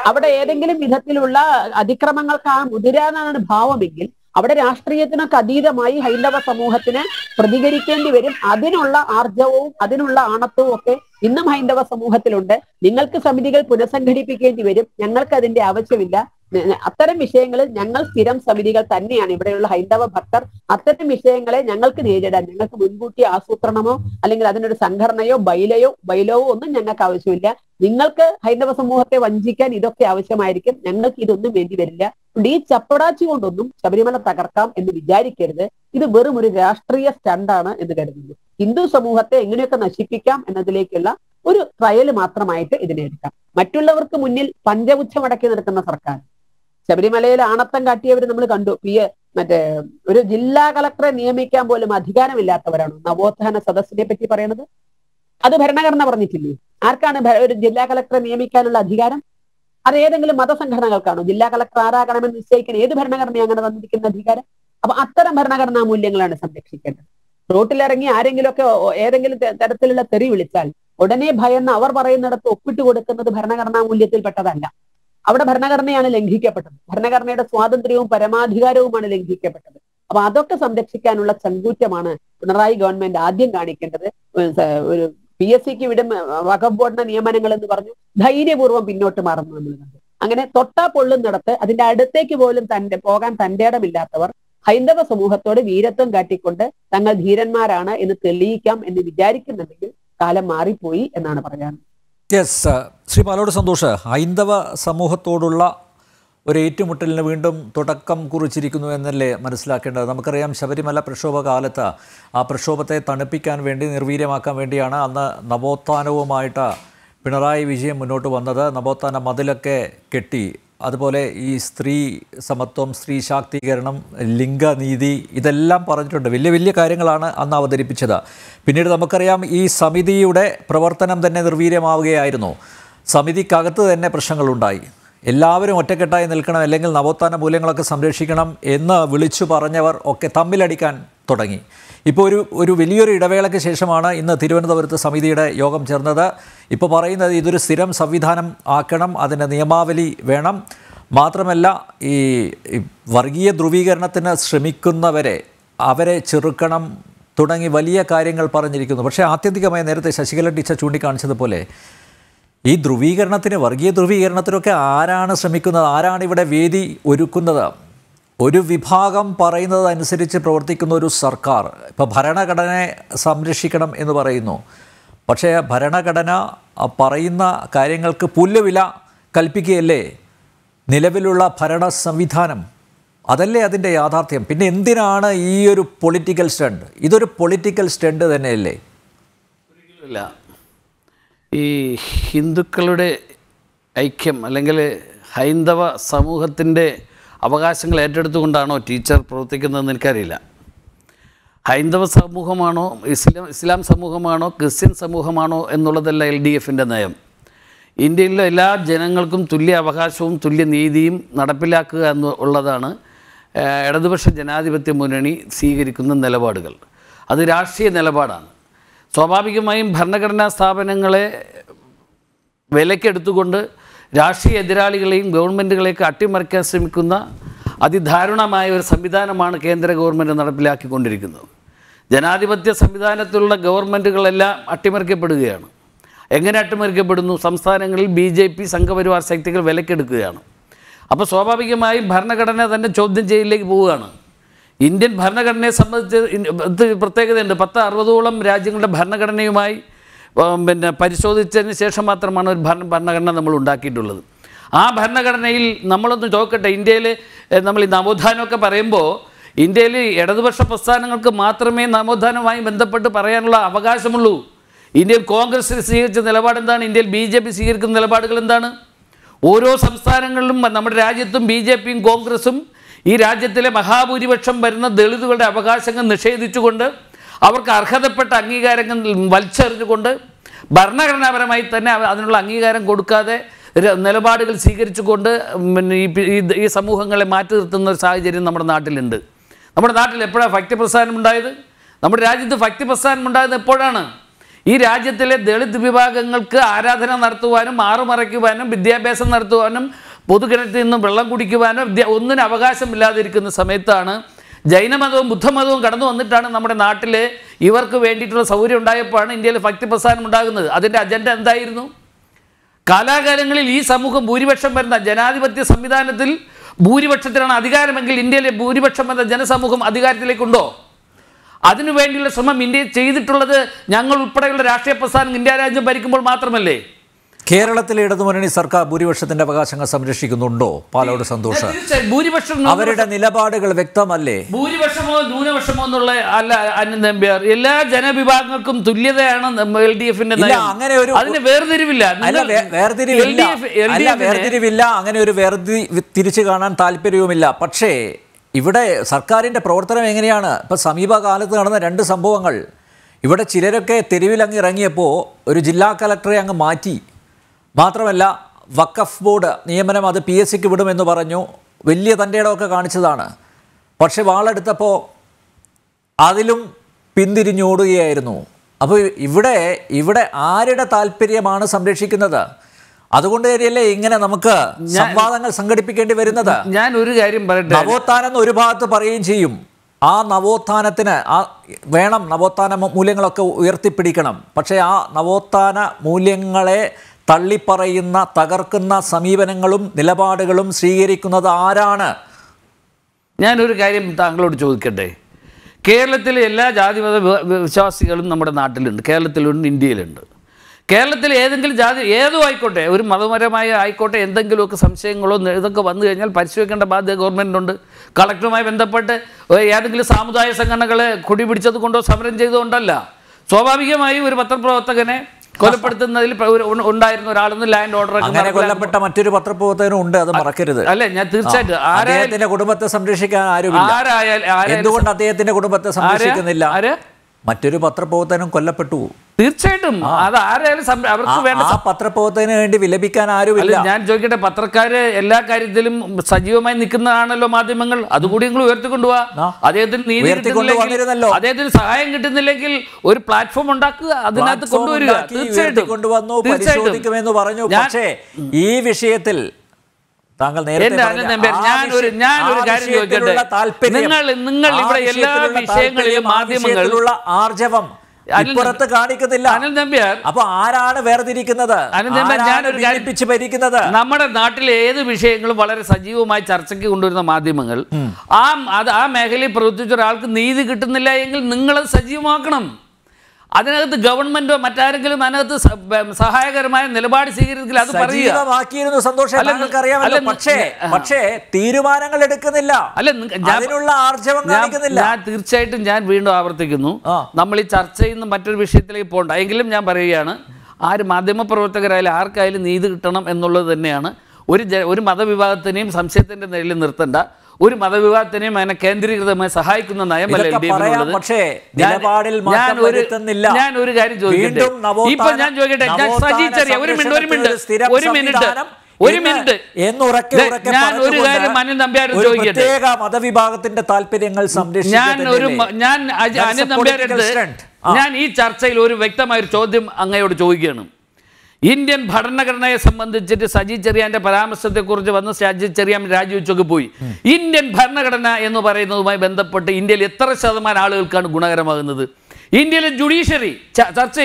അവിടെ ഏതെങ്കിലും വിധത്തിലുള്ള അതിക്രമങ്ങൾക്ക് ആ മുതിരാനാണ് ഭാവമെങ്കിൽ അവിടെ രാഷ്ട്രീയത്തിനൊക്കെ അതീതമായി ഹൈന്ദവ സമൂഹത്തിന് പ്രതികരിക്കേണ്ടി വരും അതിനുള്ള ആർജവവും അതിനുള്ള ആണത്വവും ഒക്കെ ഇന്നും ഹൈന്ദവ സമൂഹത്തിലുണ്ട് നിങ്ങൾക്ക് സമിതികൾ പുനഃസംഘടിപ്പിക്കേണ്ടി വരും ഞങ്ങൾക്ക് അതിന്റെ ആവശ്യമില്ല അത്തരം വിഷയങ്ങളിൽ ഞങ്ങൾ സ്ഥിരം സമിതികൾ തന്നെയാണ് ഇവിടെയുള്ള ഹൈന്ദവ ഭക്തർ അത്തരം വിഷയങ്ങളെ ഞങ്ങൾക്ക് നേരിടാൻ ഞങ്ങൾക്ക് മുൻകൂട്ടി ആസൂത്രണമോ അല്ലെങ്കിൽ അതിനൊരു സംഘടനയോ ബൈലയോ ബൈലവോ ഒന്നും ഞങ്ങൾക്ക് ആവശ്യമില്ല നിങ്ങൾക്ക് ഹൈന്ദവ സമൂഹത്തെ വഞ്ചിക്കാൻ ഇതൊക്കെ ആവശ്യമായിരിക്കും ഞങ്ങൾക്ക് ഇതൊന്നും വേണ്ടി വരില്ല ഈ ചപ്പടാച്ചി കൊണ്ടൊന്നും ശബരിമല തകർക്കാം എന്ന് വിചാരിക്കരുത് ഇത് വെറും ഒരു രാഷ്ട്രീയ സ്റ്റണ്ടാണ് എന്ന് കരുതുന്നു ഹിന്ദു സമൂഹത്തെ എങ്ങനെയൊക്കെ നശിപ്പിക്കാം എന്നതിലേക്കുള്ള ഒരു ട്രയൽ മാത്രമായിട്ട് ഇതിനെ എടുക്കാം മറ്റുള്ളവർക്ക് മുന്നിൽ പഞ്ചപുച്ഛമടക്കി നിർത്തുന്ന സർക്കാർ ശബരിമലയിൽ ആണത്തം കാട്ടിയവർ നമ്മൾ കണ്ടു പി മറ്റേ ഒരു ജില്ലാ കളക്ടറെ നിയമിക്കാൻ പോലും അധികാരമില്ലാത്തവരാണ് നവോത്ഥാന സദസ്സിനെ പറ്റി പറയുന്നത് അത് ഭരണഘടന പറഞ്ഞിട്ടില്ലേ ആർക്കാണ് ഒരു ജില്ലാ കളക്ടറെ നിയമിക്കാനുള്ള അധികാരം അത് ഏതെങ്കിലും മതസംഘടനകൾക്കാണോ ജില്ലാ കളക്ടർ ആരാകണമെന്ന് നിശ്ചയിക്കുന്ന ഏത് ഭരണഘടന അങ്ങനെ തന്നിരിക്കുന്ന അധികാരം അപ്പൊ അത്തരം ഭരണഘടനാ മൂല്യങ്ങളാണ് സംരക്ഷിക്കേണ്ടത് റോട്ടിലിറങ്ങി ആരെങ്കിലുമൊക്കെ ഏതെങ്കിലും തരത്തിലുള്ള തെറി വിളിച്ചാൽ ഉടനെ ഭയന്ന് അവർ പറയുന്നിടത്ത് ഒപ്പിട്ട് കൊടുക്കുന്നത് ഭരണഘടനാ മൂല്യത്തിൽപ്പെട്ടതല്ല അവിടെ ഭരണഘടനയാണ് ലംഘിക്കപ്പെട്ടത് ഭരണഘടനയുടെ സ്വാതന്ത്ര്യവും പരമാധികാരവുമാണ് ലംഘിക്കപ്പെട്ടത് അപ്പൊ അതൊക്കെ സംരക്ഷിക്കാനുള്ള ചങ്കൂറ്റമാണ് പിണറായി ഗവൺമെന്റ് ആദ്യം കാണിക്കേണ്ടത് ഒരു പി എസ് സിക്ക് വിടും വഖഫ് നിയമനങ്ങൾ എന്ന് പറഞ്ഞു ധൈര്യപൂർവ്വം പിന്നോട്ട് മാറുന്നു നമ്മൾ അങ്ങനെ തൊട്ടാ നടത്ത് അതിന്റെ അടുത്തേക്ക് പോലും തന്റെ പോകാൻ തന്റെ ഇടമില്ലാത്തവർ ഹൈന്ദവ സമൂഹത്തോട് വീരത്വം കാട്ടിക്കൊണ്ട് തങ്ങൾ ധീരന്മാരാണ് എന്ന് തെളിയിക്കാം എന്ന് വിചാരിക്കുന്നുണ്ടെങ്കിൽ കാലം മാറിപ്പോയി എന്നാണ് പറയാനുള്ളത് യെസ് ശ്രീ പാലോട് സന്തോഷ് ഹൈന്ദവ സമൂഹത്തോടുള്ള ഒരു ഏറ്റുമുട്ടലിന് വീണ്ടും തുടക്കം കുറിച്ചിരിക്കുന്നു എന്നല്ലേ മനസ്സിലാക്കേണ്ടത് നമുക്കറിയാം ശബരിമല പ്രക്ഷോഭ കാലത്ത് ആ പ്രക്ഷോഭത്തെ തണുപ്പിക്കാൻ വേണ്ടി നിർവീര്യമാക്കാൻ വേണ്ടിയാണ് അന്ന് നവോത്ഥാനവുമായിട്ട് പിണറായി വിജയം മുന്നോട്ട് വന്നത് നവോത്ഥാന മതിലൊക്കെ കെട്ടി അതുപോലെ ഈ സ്ത്രീ സമത്വം സ്ത്രീ ശാക്തീകരണം ലിംഗനീതി ഇതെല്ലാം പറഞ്ഞിട്ടുണ്ട് വലിയ വലിയ കാര്യങ്ങളാണ് അന്ന് അവതരിപ്പിച്ചത് പിന്നീട് നമുക്കറിയാം ഈ സമിതിയുടെ പ്രവർത്തനം തന്നെ നിർവീര്യമാവുകയായിരുന്നു സമിതിക്കകത്ത് തന്നെ പ്രശ്നങ്ങളുണ്ടായി എല്ലാവരും ഒറ്റക്കെട്ടായി നിൽക്കണം അല്ലെങ്കിൽ നവോത്ഥാന മൂല്യങ്ങളൊക്കെ സംരക്ഷിക്കണം എന്ന് വിളിച്ചു പറഞ്ഞവർ ഒക്കെ തമ്മിലടിക്കാൻ തുടങ്ങി ഇപ്പോൾ ഒരു ഒരു വലിയൊരു ഇടവേളയ്ക്ക് ശേഷമാണ് ഇന്ന് തിരുവനന്തപുരത്ത് സമിതിയുടെ യോഗം ചേർന്നത് ഇപ്പോൾ പറയുന്നത് ഇതൊരു സ്ഥിരം സംവിധാനം ആക്കണം അതിന് നിയമാവലി വേണം മാത്രമല്ല ഈ വർഗീയ ധ്രുവീകരണത്തിന് ശ്രമിക്കുന്നവരെ അവരെ ചെറുക്കണം തുടങ്ങി വലിയ കാര്യങ്ങൾ പറഞ്ഞിരിക്കുന്നു പക്ഷേ ആത്യന്തികമായി നേരത്തെ ശശികല ടീച്ചർ ചൂണ്ടിക്കാണിച്ചതുപോലെ ഈ ധ്രുവീകരണത്തിന് വർഗീയ ധ്രുവീകരണത്തിനൊക്കെ ആരാണ് ശ്രമിക്കുന്നത് ആരാണ് ഇവിടെ വേദി ഒരുക്കുന്നത് ഒരു വിഭാഗം പറയുന്നത് അനുസരിച്ച് പ്രവർത്തിക്കുന്ന ഒരു സർക്കാർ ഇപ്പോൾ ഭരണഘടനയെ സംരക്ഷിക്കണം എന്ന് പറയുന്നു പക്ഷേ ഭരണഘടന പറയുന്ന കാര്യങ്ങൾക്ക് പുല്ലുവില കൽപ്പിക്കുകയല്ലേ നിലവിലുള്ള ഭരണ സംവിധാനം അതല്ലേ അതിൻ്റെ യാഥാർത്ഥ്യം പിന്നെ എന്തിനാണ് ഈ ഒരു പൊളിറ്റിക്കൽ സ്റ്റണ്ട് ഇതൊരു പൊളിറ്റിക്കൽ സ്റ്റണ്ട് തന്നെയല്ലേ ഇല്ല ഈ ഹിന്ദുക്കളുടെ ഐക്യം അല്ലെങ്കിൽ ഹൈന്ദവ സമൂഹത്തിൻ്റെ അവകാശങ്ങൾ ഏറ്റെടുത്തുകൊണ്ടാണോ ടീച്ചർ പ്രവർത്തിക്കുന്നതെന്ന് എനിക്കറിയില്ല ഹൈന്ദവ സമൂഹമാണോ ഇസ്ലാം ഇസ്ലാം സമൂഹമാണോ ക്രിസ്ത്യൻ സമൂഹമാണോ എന്നുള്ളതല്ല എൽ ഡി എഫിൻ്റെ നയം ഇന്ത്യയിലെ എല്ലാ ജനങ്ങൾക്കും തുല്യ അവകാശവും തുല്യ നീതിയും നടപ്പിലാക്കുക എന്ന് ഉള്ളതാണ് ഇടതുപക്ഷ ജനാധിപത്യ മുന്നണി സ്വീകരിക്കുന്ന നിലപാടുകൾ അത് രാഷ്ട്രീയ നിലപാടാണ് സ്വാഭാവികമായും ഭരണഘടനാ സ്ഥാപനങ്ങളെ വിലക്കെടുത്തുകൊണ്ട് രാഷ്ട്രീയ എതിരാളികളെയും ഗവൺമെൻറ്റുകളെയൊക്കെ അട്ടിമറിക്കാൻ ശ്രമിക്കുന്ന അതിദാരുണമായ ഒരു സംവിധാനമാണ് കേന്ദ്ര ഗവൺമെൻറ് നടപ്പിലാക്കിക്കൊണ്ടിരിക്കുന്നത് ജനാധിപത്യ സംവിധാനത്തിലുള്ള ഗവൺമെൻറ്റുകളെല്ലാം അട്ടിമറിക്കപ്പെടുകയാണ് എങ്ങനെ അട്ടിമറിക്കപ്പെടുന്നു സംസ്ഥാനങ്ങളിൽ ബി ജെ പി സംഘപരിവാർ ശക്തികൾ വിലക്കെടുക്കുകയാണ് അപ്പോൾ സ്വാഭാവികമായും ഭരണഘടന തന്നെ ചോദ്യം ചെയ്യലിലേക്ക് പോവുകയാണ് ഇന്ത്യൻ ഭരണഘടനയെ സംബന്ധിച്ച് പ്രത്യേകതയുണ്ട് പത്ത് അറുപതോളം രാജ്യങ്ങളുടെ ഭരണഘടനയുമായി പിന്നെ പരിശോധിച്ചതിന് ശേഷം മാത്രമാണ് ഒരു ഭരണ ഭരണഘടന നമ്മൾ ഉണ്ടാക്കിയിട്ടുള്ളത് ആ ഭരണഘടനയിൽ നമ്മളൊന്ന് നോക്കട്ടെ ഇന്ത്യയിൽ നമ്മൾ ഈ നവോത്ഥാനമൊക്കെ പറയുമ്പോൾ ഇന്ത്യയിൽ ഇടതുപക്ഷ പ്രസ്ഥാനങ്ങൾക്ക് മാത്രമേ നവോത്ഥാനവുമായി ബന്ധപ്പെട്ട് പറയാനുള്ള അവകാശമുള്ളൂ ഇന്ത്യയിൽ കോൺഗ്രസ് സ്വീകരിച്ച നിലപാട് എന്താണ് ഇന്ത്യയിൽ ബി ജെ പി സ്വീകരിക്കുന്ന നിലപാടുകൾ എന്താണ് ഓരോ സംസ്ഥാനങ്ങളിലും നമ്മുടെ രാജ്യത്തും ബി ജെ പിയും കോൺഗ്രസും ഈ രാജ്യത്തിലെ മഹാഭൂരിപക്ഷം വരുന്ന ദളിതുകളുടെ അവകാശങ്ങൾ നിഷേധിച്ചുകൊണ്ട് അവർക്ക് അർഹതപ്പെട്ട അംഗീകാരങ്ങൾ വലിച്ചെറിഞ്ഞുകൊണ്ട് ഭരണഘടനാപരമായി തന്നെ അതിനുള്ള അംഗീകാരം കൊടുക്കാതെ നിലപാടുകൾ സ്വീകരിച്ചുകൊണ്ട് കൊണ്ട് ഈ ഈ സമൂഹങ്ങളെ മാറ്റി നിർത്തുന്ന ഒരു സാഹചര്യം നമ്മുടെ നാട്ടിലുണ്ട് നമ്മുടെ നാട്ടിൽ എപ്പോഴാണ് ഭക്തിപ്രസ്ഥാനം ഉണ്ടായത് നമ്മുടെ രാജ്യത്ത് ഭക്തിപ്രസ്ഥാനം ഉണ്ടായത് എപ്പോഴാണ് ഈ രാജ്യത്തിലെ ദളിത് വിഭാഗങ്ങൾക്ക് ആരാധന നടത്തുവാനും ആറുമറയ്ക്കുവാനും വിദ്യാഭ്യാസം നടത്തുവാനും പൊതുകിണറ്റിൽ നിന്നും വെള്ളം കുടിക്കുവാനോ ഒന്നിനും അവകാശമില്ലാതിരിക്കുന്ന സമയത്താണ് ജൈനമതവും ബുദ്ധമതവും കടന്നു വന്നിട്ടാണ് നമ്മുടെ നാട്ടിൽ ഇവർക്ക് വേണ്ടിയിട്ടുള്ള സൗകര്യം ഉണ്ടായപ്പോഴാണ് ഇന്ത്യയിൽ ഭക്തി പ്രസ്ഥാനം ഉണ്ടാകുന്നത് അതിൻ്റെ അജണ്ട എന്തായിരുന്നു കാലാകാലങ്ങളിൽ ഈ സമൂഹം ഭൂരിപക്ഷം വരുന്ന ജനാധിപത്യ സംവിധാനത്തിൽ ഭൂരിപക്ഷത്തിനാണ് അധികാരമെങ്കിൽ ഇന്ത്യയിലെ ഭൂരിപക്ഷം വരുന്ന ജനസമൂഹം അധികാരത്തിലേക്കുണ്ടോ അതിനുവേണ്ടിയുള്ള ശ്രമം ഇന്ത്യയിൽ ചെയ്തിട്ടുള്ളത് ഞങ്ങൾ ഉൾപ്പെടെയുള്ള രാഷ്ട്രീയ പ്രസ്ഥാനം ഇന്ത്യ രാജ്യം ഭരിക്കുമ്പോൾ മാത്രമല്ലേ കേരളത്തിലെ ഇടതുമുന്നണി സർക്കാർ ഭൂരിപക്ഷത്തിന്റെ അവകാശങ്ങൾ സംരക്ഷിക്കുന്നുണ്ടോ പാലോട് സന്തോഷ് ഭൂരിപക്ഷം അവരുടെ നിലപാടുകൾ വ്യക്തമല്ലേ ഭൂരിപക്ഷമോ ന്യൂനപക്ഷമോ എന്നുള്ള അല്ല അനിൽ നമ്പ്യാർ എല്ലാ ജനവിഭാഗങ്ങൾക്കും തുല്യതയാണ് എൽ ഡി എഫിന്റെ അങ്ങനെ ഒരു അതിന് വേർതിരിവില്ല വേർതിരിവില്ല വേർതിരിവില്ല അങ്ങനെ ഒരു വേർതി തിരിച്ചു കാണാൻ താല്പര്യവുമില്ല പക്ഷേ ഇവിടെ സർക്കാരിന്റെ പ്രവർത്തനം എങ്ങനെയാണ് ഇപ്പൊ സമീപകാലത്ത് നടന്ന രണ്ട് സംഭവങ്ങൾ ഇവിടെ ചിലരൊക്കെ തെരുവിൽ ഇറങ്ങിയപ്പോൾ ഒരു ജില്ലാ കലക്ടറെ അങ്ങ് മാറ്റി മാത്രമല്ല വക്കഫ് ബോർഡ് നിയമനം അത് പി എസ് സിക്ക് വിടുമെന്ന് പറഞ്ഞു വലിയ തൻ്റെ ഇടമൊക്കെ കാണിച്ചതാണ് പക്ഷെ വാളെടുത്തപ്പോൾ അതിലും പിന്തിരിഞ്ഞോടുകയായിരുന്നു അപ്പോൾ ഇവിടെ ഇവിടെ ആരുടെ താല്പര്യമാണ് സംരക്ഷിക്കുന്നത് അതുകൊണ്ട് തന്നെയല്ലേ ഇങ്ങനെ നമുക്ക് സംവാദങ്ങൾ സംഘടിപ്പിക്കേണ്ടി വരുന്നത് ഞാൻ ഒരു കാര്യം പറയട്ടെ നവോത്ഥാനം എന്ന് ഒരു ഭാഗത്ത് പറയുകയും ചെയ്യും ആ നവോത്ഥാനത്തിന് ആ വേണം നവോത്ഥാന മൂല്യങ്ങളൊക്കെ ഉയർത്തിപ്പിടിക്കണം പക്ഷേ ആ നവോത്ഥാന മൂല്യങ്ങളെ തള്ളിപ്പറയുന്ന തകർക്കുന്ന സമീപനങ്ങളും നിലപാടുകളും സ്വീകരിക്കുന്നത് ആരാണ് ഞാനൊരു കാര്യം താങ്കളോട് ചോദിക്കട്ടെ കേരളത്തിലെ എല്ലാ ജാതിമത വിശ്വാസികളും നമ്മുടെ നാട്ടിലുണ്ട് കേരളത്തിലുണ്ട് ഇന്ത്യയിലുണ്ട് കേരളത്തിൽ ഏതെങ്കിലും ജാതി ഏതോ ആയിക്കോട്ടെ ഒരു മതപരമായ ആയിക്കോട്ടെ എന്തെങ്കിലുമൊക്കെ സംശയങ്ങളോ ഇതൊക്കെ വന്നു കഴിഞ്ഞാൽ പരിശോധിക്കേണ്ട ബാധ്യത ഗവൺമെൻറ്റുണ്ട് കളക്ടറുമായി ബന്ധപ്പെട്ട് ഏതെങ്കിലും സാമുദായിക സംഘടനകളെ കുടിപിടിച്ചത് കൊണ്ടോ സമരം ചെയ്തുകൊണ്ടല്ല സ്വാഭാവികമായും ഒരു പത്രപ്രവർത്തകനെ കൊലപ്പെടുത്തുന്നതിൽ ഉണ്ടായിരുന്ന ഒരാളൊന്നും ലാൻഡ് ഓർഡർ അങ്ങനെ കൊല്ലപ്പെട്ട മറ്റൊരു പത്രപ്രവർത്തകനും ഉണ്ട് അത് മറക്കരുത് അല്ലെ ഞാൻ തീർച്ചയായിട്ടും കുടുംബത്തെ സംരക്ഷിക്കാൻ ആരുമില്ല എന്തുകൊണ്ട് അദ്ദേഹത്തിന്റെ കുടുംബത്തെ സംരക്ഷിക്കുന്നില്ല മറ്റൊരു പത്രപ്രവർത്തനം കൊല്ലപ്പെട്ടു തീർച്ചയായിട്ടും അത് ആരായാലും അവർക്ക് വേണ്ട പത്രപ്രവർത്തകന് വേണ്ടി വിലപിക്കാൻ ആരുമില്ല ഞാൻ ചോദിക്കട്ടെ പത്രക്കാര് എല്ലാ കാര്യത്തിലും സജീവമായി നിൽക്കുന്നതാണല്ലോ മാധ്യമങ്ങൾ അതുകൂടി നിങ്ങൾ ഉയർത്തിക്കൊണ്ടുപോവാ അദ്ദേഹത്തിന് നീതി കിട്ടുന്നില്ലെങ്കിൽ അദ്ദേഹത്തിന് സഹായം കിട്ടുന്നില്ലെങ്കിൽ ഒരു പ്ലാറ്റ്ഫോം ഉണ്ടാക്കുക അതിനകത്ത് കൊണ്ടുവരിക തീർച്ചയായിട്ടും പറഞ്ഞു പക്ഷേ ഈ വിഷയത്തിൽ താങ്കൾ നേരത്തെ നിങ്ങൾ നിങ്ങൾ ഇവിടെ എല്ലാ വിഷയങ്ങളിലും മാധ്യമങ്ങളിലുള്ള ആർജവം ഇപ്പുറത്ത് കാണിക്കുന്നില്ല അനിൽ നമ്പ്യാർ അപ്പൊ ആരാണ് വേർതിരിക്കുന്നത് അനിൽ നമ്പ്യാർ ഞാൻ ഒരു കാര്യം ഭരിക്കുന്നത് നമ്മുടെ നാട്ടിലെ ഏത് വിഷയങ്ങളും വളരെ സജീവമായി ചർച്ചയ്ക്ക് കൊണ്ടുവരുന്ന മാധ്യമങ്ങൾ ആ അത് ആ മേഖലയിൽ പ്രവർത്തിച്ച ഒരാൾക്ക് നീതി കിട്ടുന്നില്ല എങ്കിൽ നിങ്ങളത് സജീവമാക്കണം അതിനകത്ത് ഗവൺമെന്റോ മറ്റാരെങ്കിലും അതിനകത്ത് സഹായകരമായ നിലപാട് സ്വീകരിക്കില്ല അത് പറയുകയാക്കിയിരുന്നു സന്തോഷം പക്ഷേ പക്ഷേ തീരുമാനങ്ങൾ എടുക്കുന്നില്ല അല്ല അതിനുള്ള ആർജവം കാണിക്കുന്നില്ല ഞാൻ തീർച്ചയായിട്ടും ഞാൻ വീണ്ടും ആവർത്തിക്കുന്നു നമ്മൾ ഈ ചർച്ച ചെയ്യുന്ന മറ്റൊരു വിഷയത്തിലേക്ക് പോകണ്ട എങ്കിലും ഞാൻ പറയുകയാണ് ആര് മാധ്യമപ്രവർത്തകരായാലും ആർക്കായാലും നീതി കിട്ടണം എന്നുള്ളത് തന്നെയാണ് ഒരു ഒരു മതവിഭാഗത്തിനെയും സംശയത്തിൻ്റെ നിഴലിൽ നിർത്തേണ്ട ഒരു മതവിഭാഗത്തിനെയും അതിനെ കേന്ദ്രീകൃതമായി സഹായിക്കുന്ന നയമല്ല എൽ ഡി പക്ഷേ ഞാൻ ഒരു ഞാൻ ഒരു കാര്യം ചോദിക്കട്ടെ ഇപ്പൊ ഞാൻ ചോദിക്കട്ടെ ഞാൻ സജി ചെറിയ ഒരു മിനിറ്റ് ഒരു മിനിറ്റ് ഒരു മിനിറ്റ് ഒരു മിനിറ്റ് ഞാൻ ഒരു കാര്യം അനിൽ നമ്പ്യാരോട് ചോദിക്കട്ടെ മതവിഭാഗത്തിന്റെ താല്പര്യങ്ങൾ ഞാൻ ഒരു ഞാൻ അനിൽ നമ്പ്യാരുടെ ഞാൻ ഈ ചർച്ചയിൽ ഒരു വ്യക്തമായ ഒരു ചോദ്യം അങ്ങയോട് ചോദിക്കുകയാണ് ഇന്ത്യൻ ഭരണഘടനയെ സംബന്ധിച്ചിട്ട് സജി ചെറിയാന്റെ പരാമർശത്തെക്കുറിച്ച് വന്ന് സജി ചെറിയാൻ രാജിവെച്ചൊക്കെ പോയി ഇന്ത്യൻ ഭരണഘടന എന്ന് പറയുന്നതുമായി ബന്ധപ്പെട്ട് ഇന്ത്യയിൽ എത്ര ശതമാനം ആളുകൾക്കാണ് ഗുണകരമാകുന്നത് ഇന്ത്യയിലെ ജുഡീഷ്യറി ചർച്ച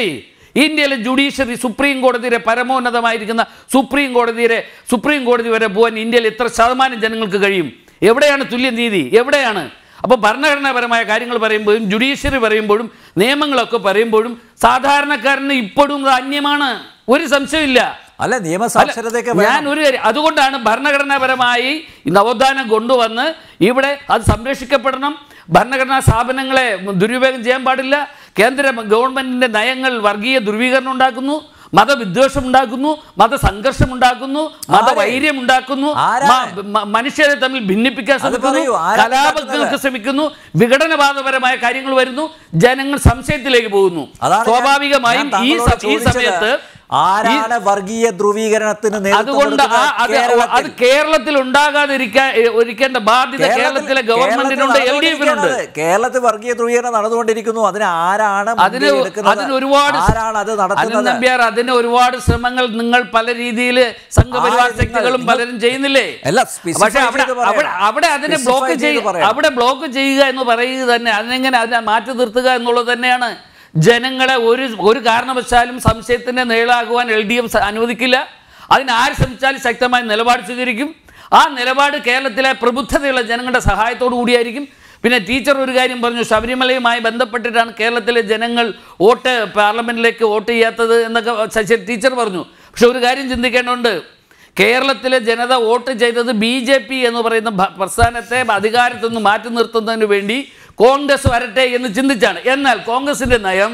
ഇന്ത്യയിലെ ജുഡീഷ്യറി സുപ്രീം കോടതിയിലെ പരമോന്നതമായിരിക്കുന്ന സുപ്രീം കോടതിയിലെ സുപ്രീം കോടതി വരെ പോകാൻ ഇന്ത്യയിൽ എത്ര ശതമാനം ജനങ്ങൾക്ക് കഴിയും എവിടെയാണ് തുല്യനീതി എവിടെയാണ് അപ്പോൾ ഭരണഘടനാപരമായ കാര്യങ്ങൾ പറയുമ്പോഴും ജുഡീഷ്യറി പറയുമ്പോഴും നിയമങ്ങളൊക്കെ പറയുമ്പോഴും സാധാരണക്കാരന് ഇപ്പോഴും അന്യമാണ് ഒരു സംശയമില്ല അല്ല നിയമസാക്ഷരതയൊക്കെ ഞാൻ ഒരു കാര്യം അതുകൊണ്ടാണ് ഭരണഘടനാപരമായി നവോത്ഥാനം കൊണ്ടുവന്ന് ഇവിടെ അത് സംരക്ഷിക്കപ്പെടണം ഭരണഘടനാ സ്ഥാപനങ്ങളെ ദുരുപയോഗം ചെയ്യാൻ പാടില്ല കേന്ദ്ര ഗവൺമെൻറ്റിൻ്റെ നയങ്ങൾ വർഗീയ ധ്രുവീകരണം ഉണ്ടാക്കുന്നു മതവിദ്വേഷം ഉണ്ടാക്കുന്നു മതസംഘർഷം ഉണ്ടാക്കുന്നു മതവൈര്യം ഉണ്ടാക്കുന്നു മനുഷ്യരെ തമ്മിൽ ഭിന്നിപ്പിക്കാൻ ശ്രമിക്കുന്നു കലാപങ്ങൾക്ക് ശ്രമിക്കുന്നു വിഘടനവാദപരമായ കാര്യങ്ങൾ വരുന്നു ജനങ്ങൾ സംശയത്തിലേക്ക് പോകുന്നു സ്വാഭാവികമായും ഈ സമയത്ത് ആരാണ് വർഗീയ ധ്രുവീകരണത്തിന് അതുകൊണ്ട് അത് കേരളത്തിൽ ഉണ്ടാകാതിരിക്കാൻ ഒരുക്കേണ്ട ബാധ്യത കേരളത്തിലെ ഗവൺമെന്റിനുണ്ട് എൽ ഡി എഫിനുണ്ട് കേരളത്തിൽ വർഗീയ ധ്രുവീകരണം നടന്നുകൊണ്ടിരിക്കുന്നു അതിന് ആരാണ് അതിന് അതിന് ഒരുപാട് ആരാണ് അത് നടത്തുന്നത് നമ്പ്യാർ അതിന് ഒരുപാട് ശ്രമങ്ങൾ നിങ്ങൾ പല രീതിയിൽ സംഘപരിവാർ ശക്തികളും പലരും ചെയ്യുന്നില്ലേ പക്ഷേ അവിടെ അവിടെ അതിനെ ബ്ലോക്ക് ചെയ്യുക അവിടെ ബ്ലോക്ക് ചെയ്യുക എന്ന് പറയുക തന്നെ അതിനെങ്ങനെ അതിനെ മാറ്റി നിർത്തുക എന്നുള്ളത് തന്നെയാണ് ജനങ്ങളെ ഒരു ഒരു കാരണവശാലും സംശയത്തിൻ്റെ നേളാകുവാൻ എൽ ഡി എഫ് അനുവദിക്കില്ല അതിനാര് ശ്രമിച്ചാലും ശക്തമായ നിലപാട് സ്വീകരിക്കും ആ നിലപാട് കേരളത്തിലെ പ്രബുദ്ധതയുള്ള ജനങ്ങളുടെ സഹായത്തോടു കൂടിയായിരിക്കും പിന്നെ ടീച്ചർ ഒരു കാര്യം പറഞ്ഞു ശബരിമലയുമായി ബന്ധപ്പെട്ടിട്ടാണ് കേരളത്തിലെ ജനങ്ങൾ വോട്ട് പാർലമെൻറ്റിലേക്ക് വോട്ട് ചെയ്യാത്തത് എന്നൊക്കെ ശശി ടീച്ചർ പറഞ്ഞു പക്ഷെ ഒരു കാര്യം ചിന്തിക്കേണ്ടതുണ്ട് കേരളത്തിലെ ജനത വോട്ട് ചെയ്തത് ബി ജെ പി എന്ന് പറയുന്ന പ്രസ്ഥാനത്തെ അധികാരത്തിൽ നിന്ന് മാറ്റി നിർത്തുന്നതിന് വേണ്ടി കോൺഗ്രസ് വരട്ടെ എന്ന് ചിന്തിച്ചാണ് എന്നാൽ കോൺഗ്രസിന്റെ നയം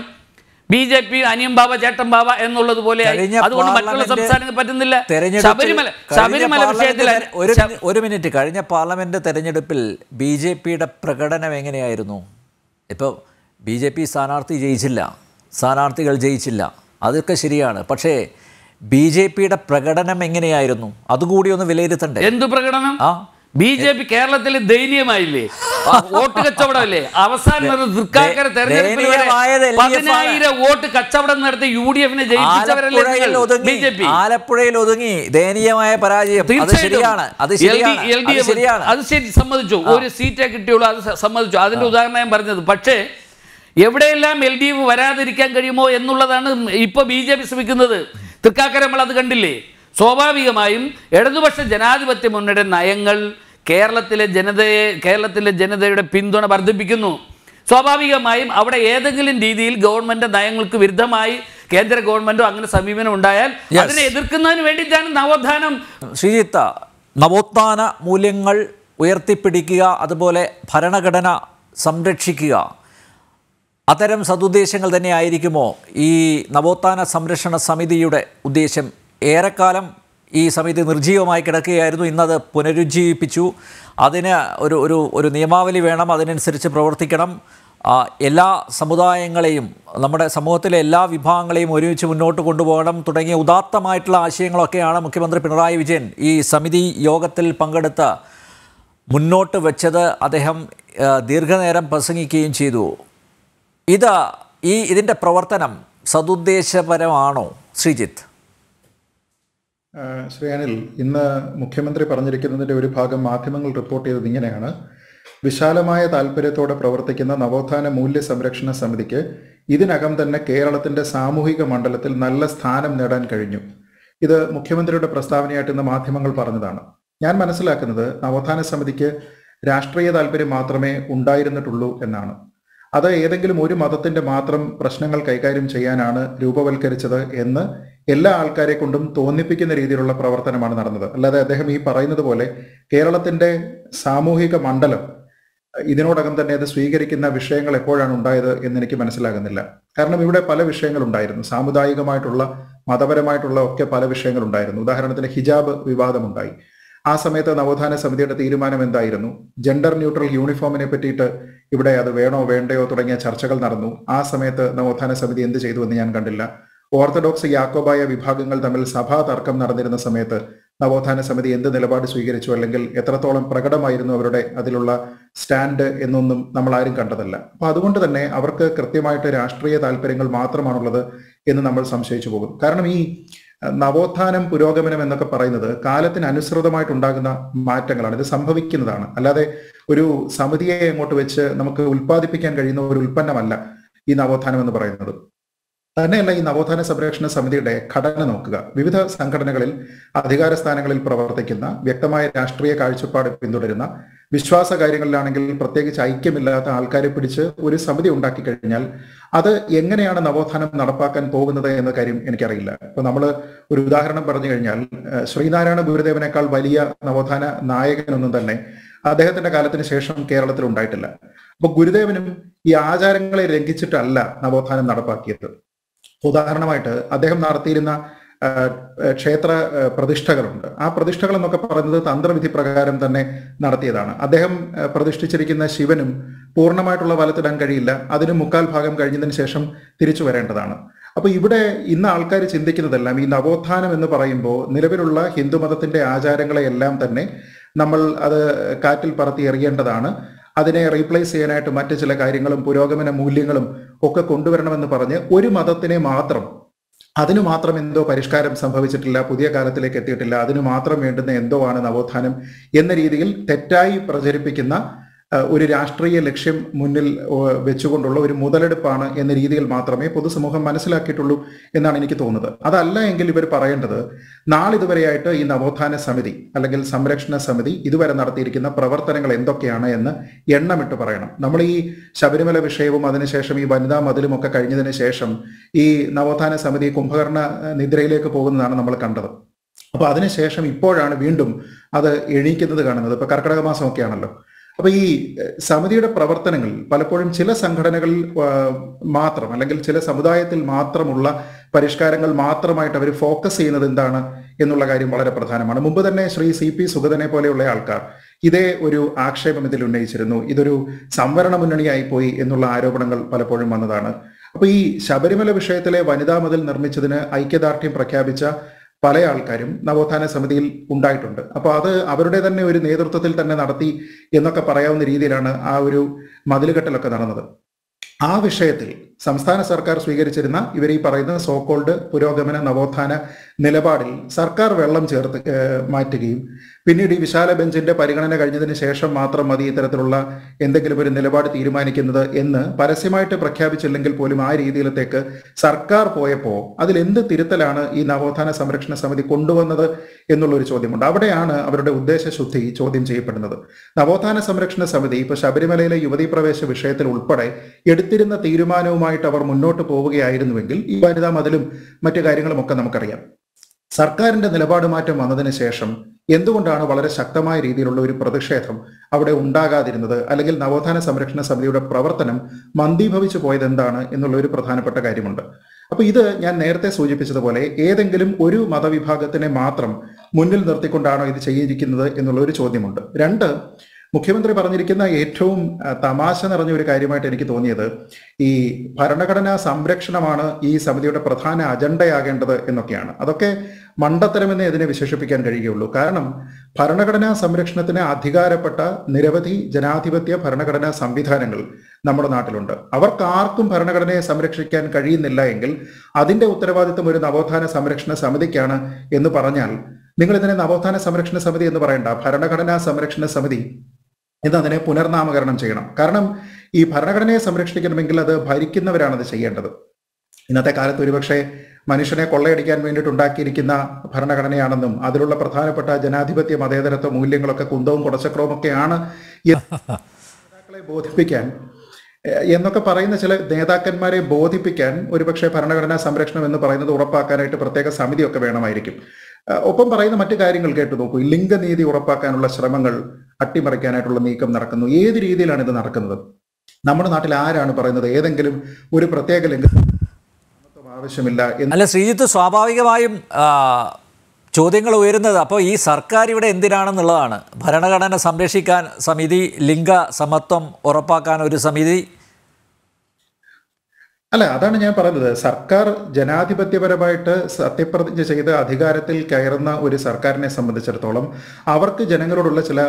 ബി ജെ പി അനിയം ബാബ ചേട്ടൻ ബാബ എന്നുള്ളത് പോലെ അതുകൊണ്ട് മറ്റുള്ള സംസ്ഥാനങ്ങൾ പറ്റുന്നില്ല ശബരിമല ശബരിമല വിഷയത്തിൽ ഒരു മിനിറ്റ് കഴിഞ്ഞ പാർലമെന്റ് തെരഞ്ഞെടുപ്പിൽ ബി ജെ പിയുടെ പ്രകടനം എങ്ങനെയായിരുന്നു ഇപ്പോൾ ബി ജെ പി സ്ഥാനാർത്ഥി ജയിച്ചില്ല സ്ഥാനാർത്ഥികൾ ജയിച്ചില്ല അതൊക്കെ ശരിയാണ് പക്ഷേ ബി ജെ പിയുടെ പ്രകടനം എങ്ങനെയായിരുന്നു അതുകൂടി ഒന്ന് വിലയിരുത്തണ്ടേ എന്ത് പ്രകടനം ആ ബി ജെ പി കേരളത്തിൽ ദയനീയമായില്ലേ വോട്ട് കച്ചവടമല്ലേ അവസാനം ഒരു തെരഞ്ഞെടുപ്പിൽ പതിനായിരം വോട്ട് കച്ചവടം നടത്തി യു ഡി എഫിനെ ജയിപ്പിച്ചവരല്ലേ ആലപ്പുഴയിൽ ഒതുങ്ങി ദയനീയമായ പരാജയം ശരിയാണ് അത് ശരിയാണ് അത് ശരി സമ്മതിച്ചു ഒരു സീറ്റേ കിട്ടിയുള്ളൂ അത് സമ്മതിച്ചു അതിന്റെ ഉദാഹരണം ഞാൻ പറഞ്ഞത് പക്ഷേ എവിടെയെല്ലാം എൽ ഡി എഫ് വരാതിരിക്കാൻ കഴിയുമോ എന്നുള്ളതാണ് ഇപ്പൊ ബി ജെ പി ശ്രമിക്കുന്നത് തൃക്കാക്കര നമ്മൾ അത് കണ്ടില്ലേ സ്വാഭാവികമായും ഇടതുപക്ഷ ജനാധിപത്യ മുന്നണിയുടെ നയങ്ങൾ കേരളത്തിലെ ജനതയെ കേരളത്തിലെ ജനതയുടെ പിന്തുണ വർദ്ധിപ്പിക്കുന്നു സ്വാഭാവികമായും അവിടെ ഏതെങ്കിലും രീതിയിൽ ഗവൺമെന്റ് നയങ്ങൾക്ക് വിരുദ്ധമായി കേന്ദ്ര ഗവൺമെന്റോ അങ്ങനെ സമീപനം ഉണ്ടായാൽ അതിനെ എതിർക്കുന്നതിന് വേണ്ടിയിട്ടാണ് നവോത്ഥാനം ശ്രീജിത്ത നവോത്ഥാന മൂല്യങ്ങൾ ഉയർത്തിപ്പിടിക്കുക അതുപോലെ ഭരണഘടന സംരക്ഷിക്കുക അത്തരം സതുദ്ദേശങ്ങൾ തന്നെ ആയിരിക്കുമോ ഈ നവോത്ഥാന സംരക്ഷണ സമിതിയുടെ ഉദ്ദേശം ഏറെക്കാലം ഈ സമിതി നിർജ്ജീവമായി കിടക്കുകയായിരുന്നു ഇന്നത് പുനരുജ്ജീവിപ്പിച്ചു അതിന് ഒരു ഒരു ഒരു നിയമാവലി വേണം അതിനനുസരിച്ച് പ്രവർത്തിക്കണം എല്ലാ സമുദായങ്ങളെയും നമ്മുടെ സമൂഹത്തിലെ എല്ലാ വിഭാഗങ്ങളെയും ഒരുമിച്ച് മുന്നോട്ട് കൊണ്ടുപോകണം തുടങ്ങിയ ഉദാത്തമായിട്ടുള്ള ആശയങ്ങളൊക്കെയാണ് മുഖ്യമന്ത്രി പിണറായി വിജയൻ ഈ സമിതി യോഗത്തിൽ പങ്കെടുത്ത് മുന്നോട്ട് വെച്ചത് അദ്ദേഹം ദീർഘനേരം പ്രസംഗിക്കുകയും ചെയ്തു ഇത് ഈ ഇതിൻ്റെ പ്രവർത്തനം സതുദ്ദേശപരമാണോ ശ്രീജിത്ത് ശ്രീ അനിൽ ഇന്ന് മുഖ്യമന്ത്രി പറഞ്ഞിരിക്കുന്നതിൻ്റെ ഒരു ഭാഗം മാധ്യമങ്ങൾ റിപ്പോർട്ട് ചെയ്തത് ഇങ്ങനെയാണ് വിശാലമായ താല്പര്യത്തോടെ പ്രവർത്തിക്കുന്ന നവോത്ഥാന മൂല്യ സംരക്ഷണ സമിതിക്ക് ഇതിനകം തന്നെ കേരളത്തിൻ്റെ സാമൂഹിക മണ്ഡലത്തിൽ നല്ല സ്ഥാനം നേടാൻ കഴിഞ്ഞു ഇത് മുഖ്യമന്ത്രിയുടെ പ്രസ്താവനയായിട്ട് ഇന്ന് മാധ്യമങ്ങൾ പറഞ്ഞതാണ് ഞാൻ മനസ്സിലാക്കുന്നത് നവോത്ഥാന സമിതിക്ക് രാഷ്ട്രീയ താല്പര്യം മാത്രമേ ഉണ്ടായിരുന്നിട്ടുള്ളൂ എന്നാണ് അത് ഏതെങ്കിലും ഒരു മതത്തിന്റെ മാത്രം പ്രശ്നങ്ങൾ കൈകാര്യം ചെയ്യാനാണ് രൂപവൽക്കരിച്ചത് എന്ന് എല്ലാ ആൾക്കാരെ കൊണ്ടും തോന്നിപ്പിക്കുന്ന രീതിയിലുള്ള പ്രവർത്തനമാണ് നടന്നത് അല്ലാതെ അദ്ദേഹം ഈ പറയുന്നത് പോലെ കേരളത്തിന്റെ സാമൂഹിക മണ്ഡലം ഇതിനോടകം തന്നെ അത് സ്വീകരിക്കുന്ന വിഷയങ്ങൾ എപ്പോഴാണ് ഉണ്ടായത് എന്ന് എനിക്ക് മനസ്സിലാകുന്നില്ല കാരണം ഇവിടെ പല വിഷയങ്ങൾ ഉണ്ടായിരുന്നു സാമുദായികമായിട്ടുള്ള മതപരമായിട്ടുള്ള ഒക്കെ പല വിഷയങ്ങൾ ഉണ്ടായിരുന്നു ഉദാഹരണത്തിന് ഹിജാബ് വിവാദമുണ്ടായി ആ സമയത്ത് നവോത്ഥാന സമിതിയുടെ തീരുമാനം എന്തായിരുന്നു ജെൻഡർ ന്യൂട്രൽ യൂണിഫോമിനെ പറ്റിയിട്ട് ഇവിടെ അത് വേണോ വേണ്ടയോ തുടങ്ങിയ ചർച്ചകൾ നടന്നു ആ സമയത്ത് നവോത്ഥാന സമിതി എന്ത് ചെയ്തു എന്ന് ഞാൻ കണ്ടില്ല ഓർത്തഡോക്സ് യാക്കോബായ വിഭാഗങ്ങൾ തമ്മിൽ സഭാ തർക്കം നടന്നിരുന്ന സമയത്ത് നവോത്ഥാന സമിതി എന്ത് നിലപാട് സ്വീകരിച്ചു അല്ലെങ്കിൽ എത്രത്തോളം പ്രകടമായിരുന്നു അവരുടെ അതിലുള്ള സ്റ്റാൻഡ് എന്നൊന്നും നമ്മൾ ആരും കണ്ടതല്ല അപ്പൊ അതുകൊണ്ട് തന്നെ അവർക്ക് കൃത്യമായിട്ട് രാഷ്ട്രീയ താല്പര്യങ്ങൾ മാത്രമാണുള്ളത് എന്ന് നമ്മൾ സംശയിച്ചു പോകും കാരണം ഈ നവോത്ഥാനം പുരോഗമനം എന്നൊക്കെ പറയുന്നത് കാലത്തിന് ഉണ്ടാകുന്ന മാറ്റങ്ങളാണ് ഇത് സംഭവിക്കുന്നതാണ് അല്ലാതെ ഒരു സമിതിയെ അങ്ങോട്ട് വെച്ച് നമുക്ക് ഉൽപ്പാദിപ്പിക്കാൻ കഴിയുന്ന ഒരു ഉൽപ്പന്നമല്ല ഈ നവോത്ഥാനം എന്ന് പറയുന്നത് തന്നെയല്ല ഈ നവോത്ഥാന സംരക്ഷണ സമിതിയുടെ ഘടന നോക്കുക വിവിധ സംഘടനകളിൽ അധികാര സ്ഥാനങ്ങളിൽ പ്രവർത്തിക്കുന്ന വ്യക്തമായ രാഷ്ട്രീയ കാഴ്ചപ്പാട് പിന്തുടരുന്ന വിശ്വാസ കാര്യങ്ങളിലാണെങ്കിൽ പ്രത്യേകിച്ച് ഐക്യമില്ലാത്ത ആൾക്കാരെ പിടിച്ച് ഒരു സമിതി ഉണ്ടാക്കി കഴിഞ്ഞാൽ അത് എങ്ങനെയാണ് നവോത്ഥാനം നടപ്പാക്കാൻ പോകുന്നത് എന്ന കാര്യം എനിക്കറിയില്ല ഇപ്പൊ നമ്മൾ ഒരു ഉദാഹരണം പറഞ്ഞു കഴിഞ്ഞാൽ ശ്രീനാരായണ ഗുരുദേവനേക്കാൾ വലിയ നവോത്ഥാന നായകനൊന്നും തന്നെ അദ്ദേഹത്തിന്റെ കാലത്തിന് ശേഷം കേരളത്തിൽ ഉണ്ടായിട്ടില്ല അപ്പൊ ഗുരുദേവനും ഈ ആചാരങ്ങളെ ലംഘിച്ചിട്ടല്ല നവോത്ഥാനം നടപ്പാക്കിയത് ഉദാഹരണമായിട്ട് അദ്ദേഹം നടത്തിയിരുന്ന ക്ഷേത്ര പ്രതിഷ്ഠകളുണ്ട് ആ പ്രതിഷ്ഠകൾ എന്നൊക്കെ പറയുന്നത് തന്ത്രവിധി പ്രകാരം തന്നെ നടത്തിയതാണ് അദ്ദേഹം പ്രതിഷ്ഠിച്ചിരിക്കുന്ന ശിവനും പൂർണ്ണമായിട്ടുള്ള വലത്തിടാൻ കഴിയില്ല അതിന് മുക്കാൽ ഭാഗം കഴിഞ്ഞതിന് ശേഷം തിരിച്ചു വരേണ്ടതാണ് അപ്പോൾ ഇവിടെ ഇന്ന് ആൾക്കാർ ചിന്തിക്കുന്നതെല്ലാം ഈ നവോത്ഥാനം എന്ന് പറയുമ്പോൾ നിലവിലുള്ള ഹിന്ദുമതത്തിന്റെ ആചാരങ്ങളെയെല്ലാം തന്നെ നമ്മൾ അത് കാറ്റിൽ പറത്തി എറിയേണ്ടതാണ് അതിനെ റീപ്ലേസ് ചെയ്യാനായിട്ട് മറ്റു ചില കാര്യങ്ങളും പുരോഗമന മൂല്യങ്ങളും ഒക്കെ കൊണ്ടുവരണമെന്ന് പറഞ്ഞ് ഒരു മതത്തിനെ മാത്രം അതിനു മാത്രം എന്തോ പരിഷ്കാരം സംഭവിച്ചിട്ടില്ല പുതിയ കാലത്തിലേക്ക് എത്തിയിട്ടില്ല അതിനു മാത്രം വേണ്ടുന്ന എന്തോ ആണ് നവോത്ഥാനം എന്ന രീതിയിൽ തെറ്റായി പ്രചരിപ്പിക്കുന്ന ഒരു രാഷ്ട്രീയ ലക്ഷ്യം മുന്നിൽ വെച്ചുകൊണ്ടുള്ള ഒരു മുതലെടുപ്പാണ് എന്ന രീതിയിൽ മാത്രമേ പൊതുസമൂഹം മനസ്സിലാക്കിയിട്ടുള്ളൂ എന്നാണ് എനിക്ക് തോന്നുന്നത് അതല്ല എങ്കിൽ ഇവർ പറയേണ്ടത് നാളിതുവരെയായിട്ട് ഈ നവോത്ഥാന സമിതി അല്ലെങ്കിൽ സംരക്ഷണ സമിതി ഇതുവരെ നടത്തിയിരിക്കുന്ന പ്രവർത്തനങ്ങൾ എന്തൊക്കെയാണ് എന്ന് എണ്ണമിട്ട് പറയണം നമ്മൾ ഈ ശബരിമല വിഷയവും അതിനുശേഷം ഈ വനിതാ മതിലും ഒക്കെ കഴിഞ്ഞതിന് ശേഷം ഈ നവോത്ഥാന സമിതി കുംഭകർണ നിദ്രയിലേക്ക് പോകുന്നതാണ് നമ്മൾ കണ്ടത് അപ്പോൾ അതിനുശേഷം ഇപ്പോഴാണ് വീണ്ടും അത് എണീക്കുന്നത് കാണുന്നത് ഇപ്പൊ കർക്കിടക മാസമൊക്കെയാണല്ലോ അപ്പൊ ഈ സമിതിയുടെ പ്രവർത്തനങ്ങളിൽ പലപ്പോഴും ചില സംഘടനകളിൽ മാത്രം അല്ലെങ്കിൽ ചില സമുദായത്തിൽ മാത്രമുള്ള പരിഷ്കാരങ്ങൾ മാത്രമായിട്ട് അവർ ഫോക്കസ് ചെയ്യുന്നത് എന്താണ് എന്നുള്ള കാര്യം വളരെ പ്രധാനമാണ് മുമ്പ് തന്നെ ശ്രീ സി പി സുഗതനെ പോലെയുള്ള ആൾക്കാർ ഇതേ ഒരു ആക്ഷേപം ഇതിൽ ഉന്നയിച്ചിരുന്നു ഇതൊരു സംവരണ മുന്നണിയായി പോയി എന്നുള്ള ആരോപണങ്ങൾ പലപ്പോഴും വന്നതാണ് അപ്പൊ ഈ ശബരിമല വിഷയത്തിലെ വനിതാ മതിൽ നിർമ്മിച്ചതിന് ഐക്യദാർഢ്യം പ്രഖ്യാപിച്ച പല ആൾക്കാരും നവോത്ഥാന സമിതിയിൽ ഉണ്ടായിട്ടുണ്ട് അപ്പോൾ അത് അവരുടെ തന്നെ ഒരു നേതൃത്വത്തിൽ തന്നെ നടത്തി എന്നൊക്കെ പറയാവുന്ന രീതിയിലാണ് ആ ഒരു മതിലുകെട്ടലൊക്കെ നടന്നത് ആ വിഷയത്തിൽ സംസ്ഥാന സർക്കാർ സ്വീകരിച്ചിരുന്ന ഇവർ ഈ പറയുന്ന സോക്കോൾഡ് പുരോഗമന നവോത്ഥാന നിലപാടിൽ സർക്കാർ വെള്ളം ചേർത്ത് മാറ്റുകയും പിന്നീട് ഈ വിശാല ബെഞ്ചിന്റെ പരിഗണന കഴിഞ്ഞതിന് ശേഷം മാത്രം മതി ഇത്തരത്തിലുള്ള എന്തെങ്കിലും ഒരു നിലപാട് തീരുമാനിക്കുന്നത് എന്ന് പരസ്യമായിട്ട് പ്രഖ്യാപിച്ചില്ലെങ്കിൽ പോലും ആ രീതിയിലത്തേക്ക് സർക്കാർ പോയപ്പോൾ എന്ത് തിരുത്തലാണ് ഈ നവോത്ഥാന സംരക്ഷണ സമിതി കൊണ്ടുവന്നത് എന്നുള്ളൊരു ചോദ്യമുണ്ട് അവിടെയാണ് അവരുടെ ഉദ്ദേശശുദ്ധി ചോദ്യം ചെയ്യപ്പെടുന്നത് നവോത്ഥാന സംരക്ഷണ സമിതി ഇപ്പൊ ശബരിമലയിലെ യുവതീ പ്രവേശ വിഷയത്തിൽ ഉൾപ്പെടെ എടുത്തു എടുത്തിരുന്ന തീരുമാനവുമായിട്ട് അവർ മുന്നോട്ട് പോവുകയായിരുന്നുവെങ്കിൽ ഈ വനിതാ മതിലും മറ്റു കാര്യങ്ങളും ഒക്കെ നമുക്കറിയാം സർക്കാരിന്റെ നിലപാട് മാറ്റം വന്നതിന് ശേഷം എന്തുകൊണ്ടാണ് വളരെ ശക്തമായ രീതിയിലുള്ള ഒരു പ്രതിഷേധം അവിടെ ഉണ്ടാകാതിരുന്നത് അല്ലെങ്കിൽ നവോത്ഥാന സംരക്ഷണ സമിതിയുടെ പ്രവർത്തനം മന്ദീഭവിച്ചു പോയത് എന്താണ് എന്നുള്ള ഒരു പ്രധാനപ്പെട്ട കാര്യമുണ്ട് അപ്പൊ ഇത് ഞാൻ നേരത്തെ സൂചിപ്പിച്ചതുപോലെ ഏതെങ്കിലും ഒരു മതവിഭാഗത്തിനെ മാത്രം മുന്നിൽ നിർത്തിക്കൊണ്ടാണോ ഇത് ചെയ്തിരിക്കുന്നത് എന്നുള്ള ഒരു ചോദ്യമുണ്ട് രണ്ട് മുഖ്യമന്ത്രി പറഞ്ഞിരിക്കുന്ന ഏറ്റവും തമാശ നിറഞ്ഞ ഒരു കാര്യമായിട്ട് എനിക്ക് തോന്നിയത് ഈ ഭരണഘടനാ സംരക്ഷണമാണ് ഈ സമിതിയുടെ പ്രധാന അജണ്ടയാകേണ്ടത് എന്നൊക്കെയാണ് അതൊക്കെ മണ്ടത്തരമെന്ന് ഇതിനെ വിശേഷിപ്പിക്കാൻ കഴിയുകയുള്ളൂ കാരണം ഭരണഘടനാ സംരക്ഷണത്തിന് അധികാരപ്പെട്ട നിരവധി ജനാധിപത്യ ഭരണഘടനാ സംവിധാനങ്ങൾ നമ്മുടെ നാട്ടിലുണ്ട് അവർക്ക് ആർക്കും ഭരണഘടനയെ സംരക്ഷിക്കാൻ കഴിയുന്നില്ല എങ്കിൽ അതിന്റെ ഉത്തരവാദിത്വം ഒരു നവോത്ഥാന സംരക്ഷണ സമിതിക്കാണ് എന്ന് പറഞ്ഞാൽ നിങ്ങൾ ഇതിനെ നവോത്ഥാന സംരക്ഷണ സമിതി എന്ന് പറയണ്ട ഭരണഘടനാ സംരക്ഷണ സമിതി ഇന്ന് അതിനെ പുനർനാമകരണം ചെയ്യണം കാരണം ഈ ഭരണഘടനയെ സംരക്ഷിക്കണമെങ്കിൽ അത് ഭരിക്കുന്നവരാണ് അത് ചെയ്യേണ്ടത് ഇന്നത്തെ കാലത്ത് ഒരുപക്ഷെ മനുഷ്യനെ കൊള്ളയടിക്കാൻ വേണ്ടിയിട്ട് ഉണ്ടാക്കിയിരിക്കുന്ന ഭരണഘടനയാണെന്നും അതിലുള്ള പ്രധാനപ്പെട്ട ജനാധിപത്യ മതേതരത്വ മൂല്യങ്ങളൊക്കെ കുന്തവും ഒക്കെയാണ് നേതാക്കളെ ബോധിപ്പിക്കാൻ എന്നൊക്കെ പറയുന്ന ചില നേതാക്കന്മാരെ ബോധിപ്പിക്കാൻ ഒരുപക്ഷെ ഭരണഘടനാ സംരക്ഷണം എന്ന് പറയുന്നത് ഉറപ്പാക്കാനായിട്ട് പ്രത്യേക സമിതിയൊക്കെ വേണമായിരിക്കും ഒപ്പം പറയുന്ന മറ്റു കാര്യങ്ങൾ കേട്ടു നോക്കൂ ലിംഗനീതി ഉറപ്പാക്കാനുള്ള ശ്രമങ്ങൾ അട്ടിമറിക്കാനായിട്ടുള്ള നീക്കം നടക്കുന്നു ഏത് രീതിയിലാണ് ഇത് നടക്കുന്നത് നമ്മുടെ നാട്ടിൽ ആരാണ് പറയുന്നത് ഏതെങ്കിലും ഒരു പ്രത്യേക ലിംഗം ആവശ്യമില്ല അല്ല ശ്രീജിത്ത് സ്വാഭാവികമായും ചോദ്യങ്ങൾ ഉയരുന്നത് അപ്പോൾ ഈ സർക്കാർ ഇവിടെ എന്തിനാണെന്നുള്ളതാണ് ഭരണഘടന സംരക്ഷിക്കാൻ സമിതി ലിംഗ സമത്വം ഉറപ്പാക്കാൻ ഒരു സമിതി അല്ല അതാണ് ഞാൻ പറഞ്ഞത് സർക്കാർ ജനാധിപത്യപരമായിട്ട് സത്യപ്രതിജ്ഞ ചെയ്ത് അധികാരത്തിൽ കയറുന്ന ഒരു സർക്കാരിനെ സംബന്ധിച്ചിടത്തോളം അവർക്ക് ജനങ്ങളോടുള്ള ചില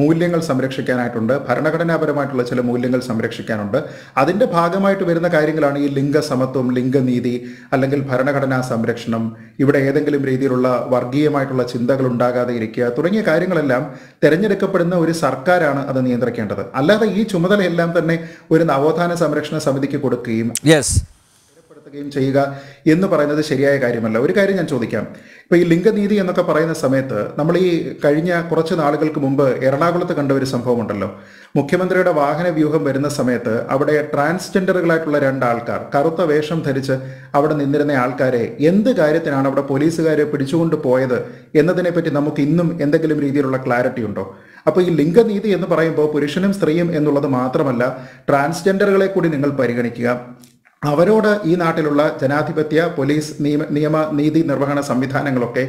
മൂല്യങ്ങൾ സംരക്ഷിക്കാനായിട്ടുണ്ട് ഭരണഘടനാപരമായിട്ടുള്ള ചില മൂല്യങ്ങൾ സംരക്ഷിക്കാനുണ്ട് അതിൻ്റെ ഭാഗമായിട്ട് വരുന്ന കാര്യങ്ങളാണ് ഈ ലിംഗസമത്വം ലിംഗനീതി അല്ലെങ്കിൽ ഭരണഘടനാ സംരക്ഷണം ഇവിടെ ഏതെങ്കിലും രീതിയിലുള്ള വർഗീയമായിട്ടുള്ള ചിന്തകൾ ഉണ്ടാകാതെ ഇരിക്കുക തുടങ്ങിയ കാര്യങ്ങളെല്ലാം തിരഞ്ഞെടുക്കപ്പെടുന്ന ഒരു സർക്കാരാണ് അത് നിയന്ത്രിക്കേണ്ടത് അല്ലാതെ ഈ ചുമതലയെല്ലാം തന്നെ ഒരു നവോത്ഥാന സംരക്ഷണ സമിതിക്ക് കൊടുക്കുകയും യെസ് ചെയ്യുക എന്ന് പറയുന്നത് ശരിയായ കാര്യമല്ല ഒരു കാര്യം ഞാൻ ചോദിക്കാം ഇപ്പൊ ഈ ലിംഗനീതി എന്നൊക്കെ പറയുന്ന സമയത്ത് നമ്മൾ ഈ കഴിഞ്ഞ കുറച്ച് നാളുകൾക്ക് മുമ്പ് എറണാകുളത്ത് കണ്ട ഒരു സംഭവം ഉണ്ടല്ലോ മുഖ്യമന്ത്രിയുടെ വാഹന വ്യൂഹം വരുന്ന സമയത്ത് അവിടെ ട്രാൻസ്ജെൻഡറുകളായിട്ടുള്ള രണ്ട് ആൾക്കാർ കറുത്ത വേഷം ധരിച്ച് അവിടെ നിന്നിരുന്ന ആൾക്കാരെ എന്ത് കാര്യത്തിനാണ് അവിടെ പോലീസുകാരെ പിടിച്ചുകൊണ്ട് പോയത് പറ്റി നമുക്ക് ഇന്നും എന്തെങ്കിലും രീതിയിലുള്ള ക്ലാരിറ്റി ഉണ്ടോ അപ്പോൾ ഈ ലിംഗനീതി എന്ന് പറയുമ്പോൾ പുരുഷനും സ്ത്രീയും എന്നുള്ളത് മാത്രമല്ല ട്രാൻസ്ജെൻഡറുകളെ കൂടി നിങ്ങൾ പരിഗണിക്കുക അവരോട് ഈ നാട്ടിലുള്ള ജനാധിപത്യ പോലീസ് നിയമ നിയമ നീതി നിർവഹണ സംവിധാനങ്ങളൊക്കെ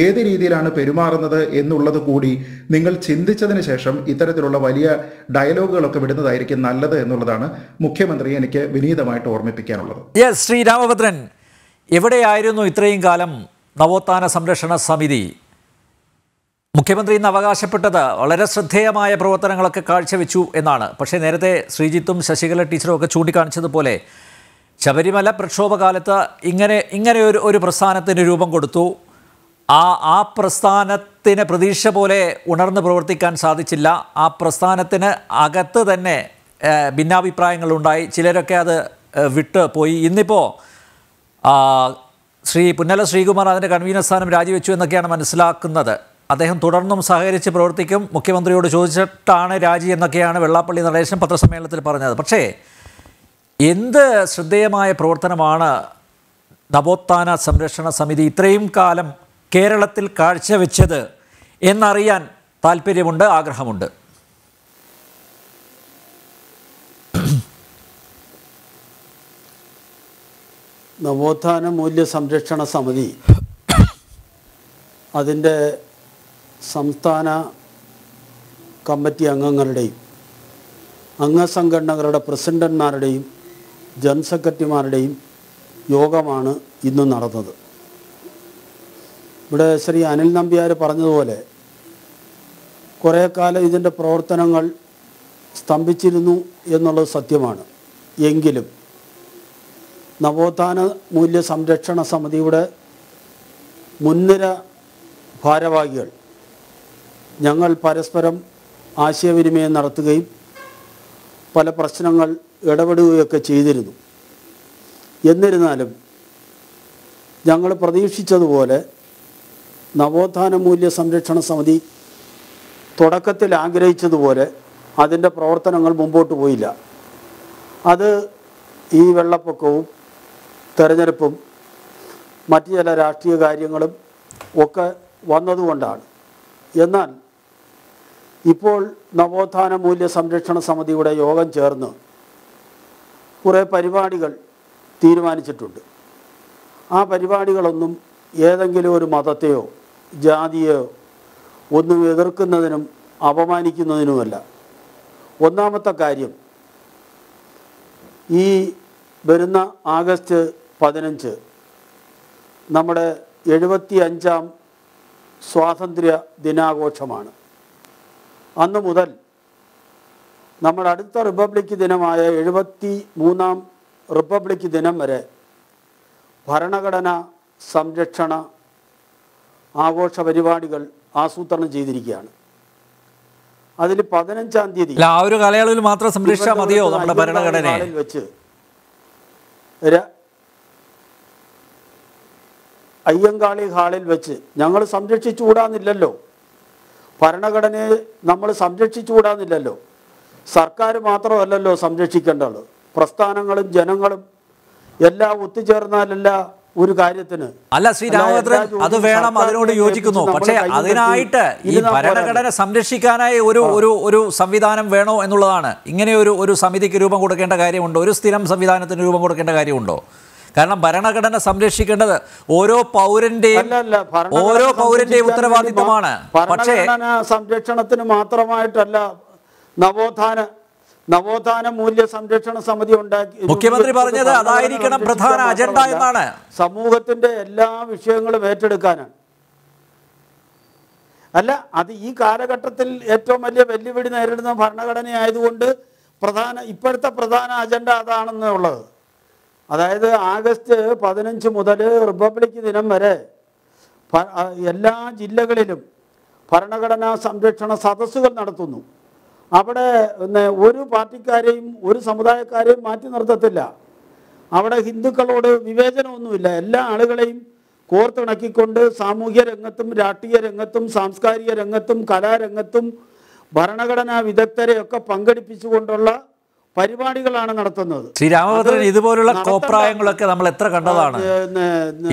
ഏത് രീതിയിലാണ് പെരുമാറുന്നത് എന്നുള്ളത് കൂടി നിങ്ങൾ ചിന്തിച്ചതിന് ശേഷം ഇത്തരത്തിലുള്ള വലിയ ഡയലോഗുകളൊക്കെ വിടുന്നതായിരിക്കും നല്ലത് എന്നുള്ളതാണ് മുഖ്യമന്ത്രി എനിക്ക് വിനീതമായിട്ട് ഓർമ്മിപ്പിക്കാനുള്ളത് ശ്രീ രാമഭദ്രൻ എവിടെയായിരുന്നു ഇത്രയും കാലം നവോത്ഥാന സംരക്ഷണ സമിതി മുഖ്യമന്ത്രി ഇന്ന് അവകാശപ്പെട്ടത് വളരെ ശ്രദ്ധേയമായ പ്രവർത്തനങ്ങളൊക്കെ കാഴ്ചവെച്ചു എന്നാണ് പക്ഷേ നേരത്തെ ശ്രീജിത്തും ശശികല ടീച്ചറും ഒക്കെ ചൂണ്ടിക്കാണിച്ചതുപോലെ ശബരിമല പ്രക്ഷോഭകാലത്ത് ഇങ്ങനെ ഇങ്ങനെ ഒരു ഒരു പ്രസ്ഥാനത്തിന് രൂപം കൊടുത്തു ആ ആ പ്രസ്ഥാനത്തിന് പ്രതീക്ഷ പോലെ ഉണർന്ന് പ്രവർത്തിക്കാൻ സാധിച്ചില്ല ആ പ്രസ്ഥാനത്തിന് അകത്ത് തന്നെ ഭിന്നാഭിപ്രായങ്ങളുണ്ടായി ചിലരൊക്കെ അത് വിട്ട് പോയി ഇന്നിപ്പോൾ ശ്രീ പുന്നല ശ്രീകുമാർ അതിൻ്റെ കൺവീനർ സ്ഥാനം രാജിവെച്ചു എന്നൊക്കെയാണ് മനസ്സിലാക്കുന്നത് അദ്ദേഹം തുടർന്നും സഹകരിച്ച് പ്രവർത്തിക്കും മുഖ്യമന്ത്രിയോട് ചോദിച്ചിട്ടാണ് രാജി എന്നൊക്കെയാണ് വെള്ളാപ്പള്ളി നടേശൻ പത്രസമ്മേളനത്തിൽ പറഞ്ഞത് പക്ഷേ എന്ത് ശ്രദ്ധേയമായ പ്രവർത്തനമാണ് നവോത്ഥാന സംരക്ഷണ സമിതി ഇത്രയും കാലം കേരളത്തിൽ കാഴ്ചവെച്ചത് എന്നറിയാൻ താല്പര്യമുണ്ട് ആഗ്രഹമുണ്ട് നവോത്ഥാന മൂല്യ സംരക്ഷണ സമിതി അതിൻ്റെ സംസ്ഥാന കമ്മിറ്റി അംഗങ്ങളുടെയും അംഗസംഘടനകളുടെ പ്രസിഡന്റ്മാരുടെയും ജനറൽ സെക്രട്ടറിമാരുടെയും യോഗമാണ് ഇന്ന് നടന്നത് ഇവിടെ ശ്രീ അനിൽ നമ്പ്യാർ പറഞ്ഞതുപോലെ കുറേ കാലം ഇതിൻ്റെ പ്രവർത്തനങ്ങൾ സ്തംഭിച്ചിരുന്നു എന്നുള്ളത് സത്യമാണ് എങ്കിലും നവോത്ഥാന മൂല്യ സംരക്ഷണ സമിതിയുടെ മുൻനിര ഭാരവാഹികൾ ഞങ്ങൾ പരസ്പരം ആശയവിനിമയം നടത്തുകയും പല പ്രശ്നങ്ങൾ ഇടപെടുകയൊക്കെ ചെയ്തിരുന്നു എന്നിരുന്നാലും ഞങ്ങൾ പ്രതീക്ഷിച്ചതുപോലെ നവോത്ഥാന മൂല്യ സംരക്ഷണ സമിതി തുടക്കത്തിൽ ആഗ്രഹിച്ചതുപോലെ അതിൻ്റെ പ്രവർത്തനങ്ങൾ മുമ്പോട്ട് പോയില്ല അത് ഈ വെള്ളപ്പൊക്കവും തെരഞ്ഞെടുപ്പും മറ്റ് ചില രാഷ്ട്രീയ കാര്യങ്ങളും ഒക്കെ വന്നതുകൊണ്ടാണ് എന്നാൽ ഇപ്പോൾ നവോത്ഥാന മൂല്യ സംരക്ഷണ സമിതിയുടെ യോഗം ചേർന്ന് കുറേ പരിപാടികൾ തീരുമാനിച്ചിട്ടുണ്ട് ആ പരിപാടികളൊന്നും ഏതെങ്കിലും ഒരു മതത്തെയോ ജാതിയോ ഒന്നും എതിർക്കുന്നതിനും അപമാനിക്കുന്നതിനുമല്ല ഒന്നാമത്തെ കാര്യം ഈ വരുന്ന ആഗസ്റ്റ് പതിനഞ്ച് നമ്മുടെ എഴുപത്തി അഞ്ചാം സ്വാതന്ത്ര്യ ദിനാഘോഷമാണ് അന്ന് മുതൽ നമ്മൾ അടുത്ത റിപ്പബ്ലിക് ദിനമായ എഴുപത്തി മൂന്നാം റിപ്പബ്ലിക് ദിനം വരെ ഭരണഘടന സംരക്ഷണ ആഘോഷ പരിപാടികൾ ആസൂത്രണം ചെയ്തിരിക്കുകയാണ് അതിൽ പതിനഞ്ചാം തീയതി ആ ഒരു കാലയളവിൽ മാത്രം സംരക്ഷിച്ചാൽ മതിയോ നമ്മുടെ ഭരണഘടനയിൽ വെച്ച് അയ്യങ്കാളി ഹാളിൽ വെച്ച് ഞങ്ങൾ സംരക്ഷിച്ചുകൂടാന്നില്ലല്ലോ ഭരണഘടനയെ നമ്മൾ സംരക്ഷിച്ചുകൂടാന്നില്ലല്ലോ സർക്കാർ മാത്രമല്ലല്ലോ സംരക്ഷിക്കേണ്ടത് പ്രസ്ഥാനങ്ങളും ജനങ്ങളും എല്ലാം ഒത്തുചേർന്നാലല്ല ഒരു കാര്യത്തിന് അല്ല ശ്രീ രാമചന്ദ്രൻ അത് വേണം അതിനോട് യോജിക്കുന്നു പക്ഷേ അതിനായിട്ട് ഈ ഭരണഘടന സംരക്ഷിക്കാനായി ഒരു ഒരു ഒരു സംവിധാനം വേണോ എന്നുള്ളതാണ് ഇങ്ങനെ ഒരു ഒരു സമിതിക്ക് രൂപം കൊടുക്കേണ്ട കാര്യമുണ്ടോ ഒരു സ്ഥിരം സംവിധാനത്തിന് രൂപം കൊടുക്കേണ്ട കാര്യമുണ്ടോ കാരണം ഭരണഘടന സംരക്ഷിക്കേണ്ടത് ഓരോ പൗരന്റെയും ഓരോ പൗരന്റെയും ഉത്തരവാദിത്തമാണ് പക്ഷേ സംരക്ഷണത്തിന് മാത്രമായിട്ടല്ല നവോത്ഥാന നവോത്ഥാന മൂല്യ സംരക്ഷണ സമിതി ഉണ്ടാക്കി മുഖ്യമന്ത്രി പറഞ്ഞത് അതായിരിക്കണം പ്രധാന അജണ്ട എന്നാണ് സമൂഹത്തിന്റെ എല്ലാ വിഷയങ്ങളും ഏറ്റെടുക്കാനാണ് അല്ല അത് ഈ കാലഘട്ടത്തിൽ ഏറ്റവും വലിയ വെല്ലുവിളി നേരിടുന്ന ഭരണഘടനയായതുകൊണ്ട് പ്രധാന ഇപ്പോഴത്തെ പ്രധാന അജണ്ട അതാണെന്നുള്ളത് അതായത് ആഗസ്റ്റ് പതിനഞ്ച് മുതൽ റിപ്പബ്ലിക് ദിനം വരെ എല്ലാ ജില്ലകളിലും ഭരണഘടനാ സംരക്ഷണ സദസ്സുകൾ നടത്തുന്നു അവിടെ ഒരു പാർട്ടിക്കാരെയും ഒരു സമുദായക്കാരെയും മാറ്റി നിർത്തത്തില്ല അവിടെ ഹിന്ദുക്കളോട് വിവേചനമൊന്നുമില്ല എല്ലാ ആളുകളെയും കോർത്തിണക്കിക്കൊണ്ട് സാമൂഹ്യ രംഗത്തും രാഷ്ട്രീയ രംഗത്തും സാംസ്കാരിക രംഗത്തും കലാരംഗത്തും ഭരണഘടനാ വിദഗ്ധരെയൊക്കെ പങ്കെടുപ്പിച്ചുകൊണ്ടുള്ള പരിപാടികളാണ് നടത്തുന്നത് ശ്രീരാമഭദ്രൻ ഇതുപോലുള്ള കോപ്രായങ്ങളൊക്കെ നമ്മൾ എത്ര കണ്ടതാണ്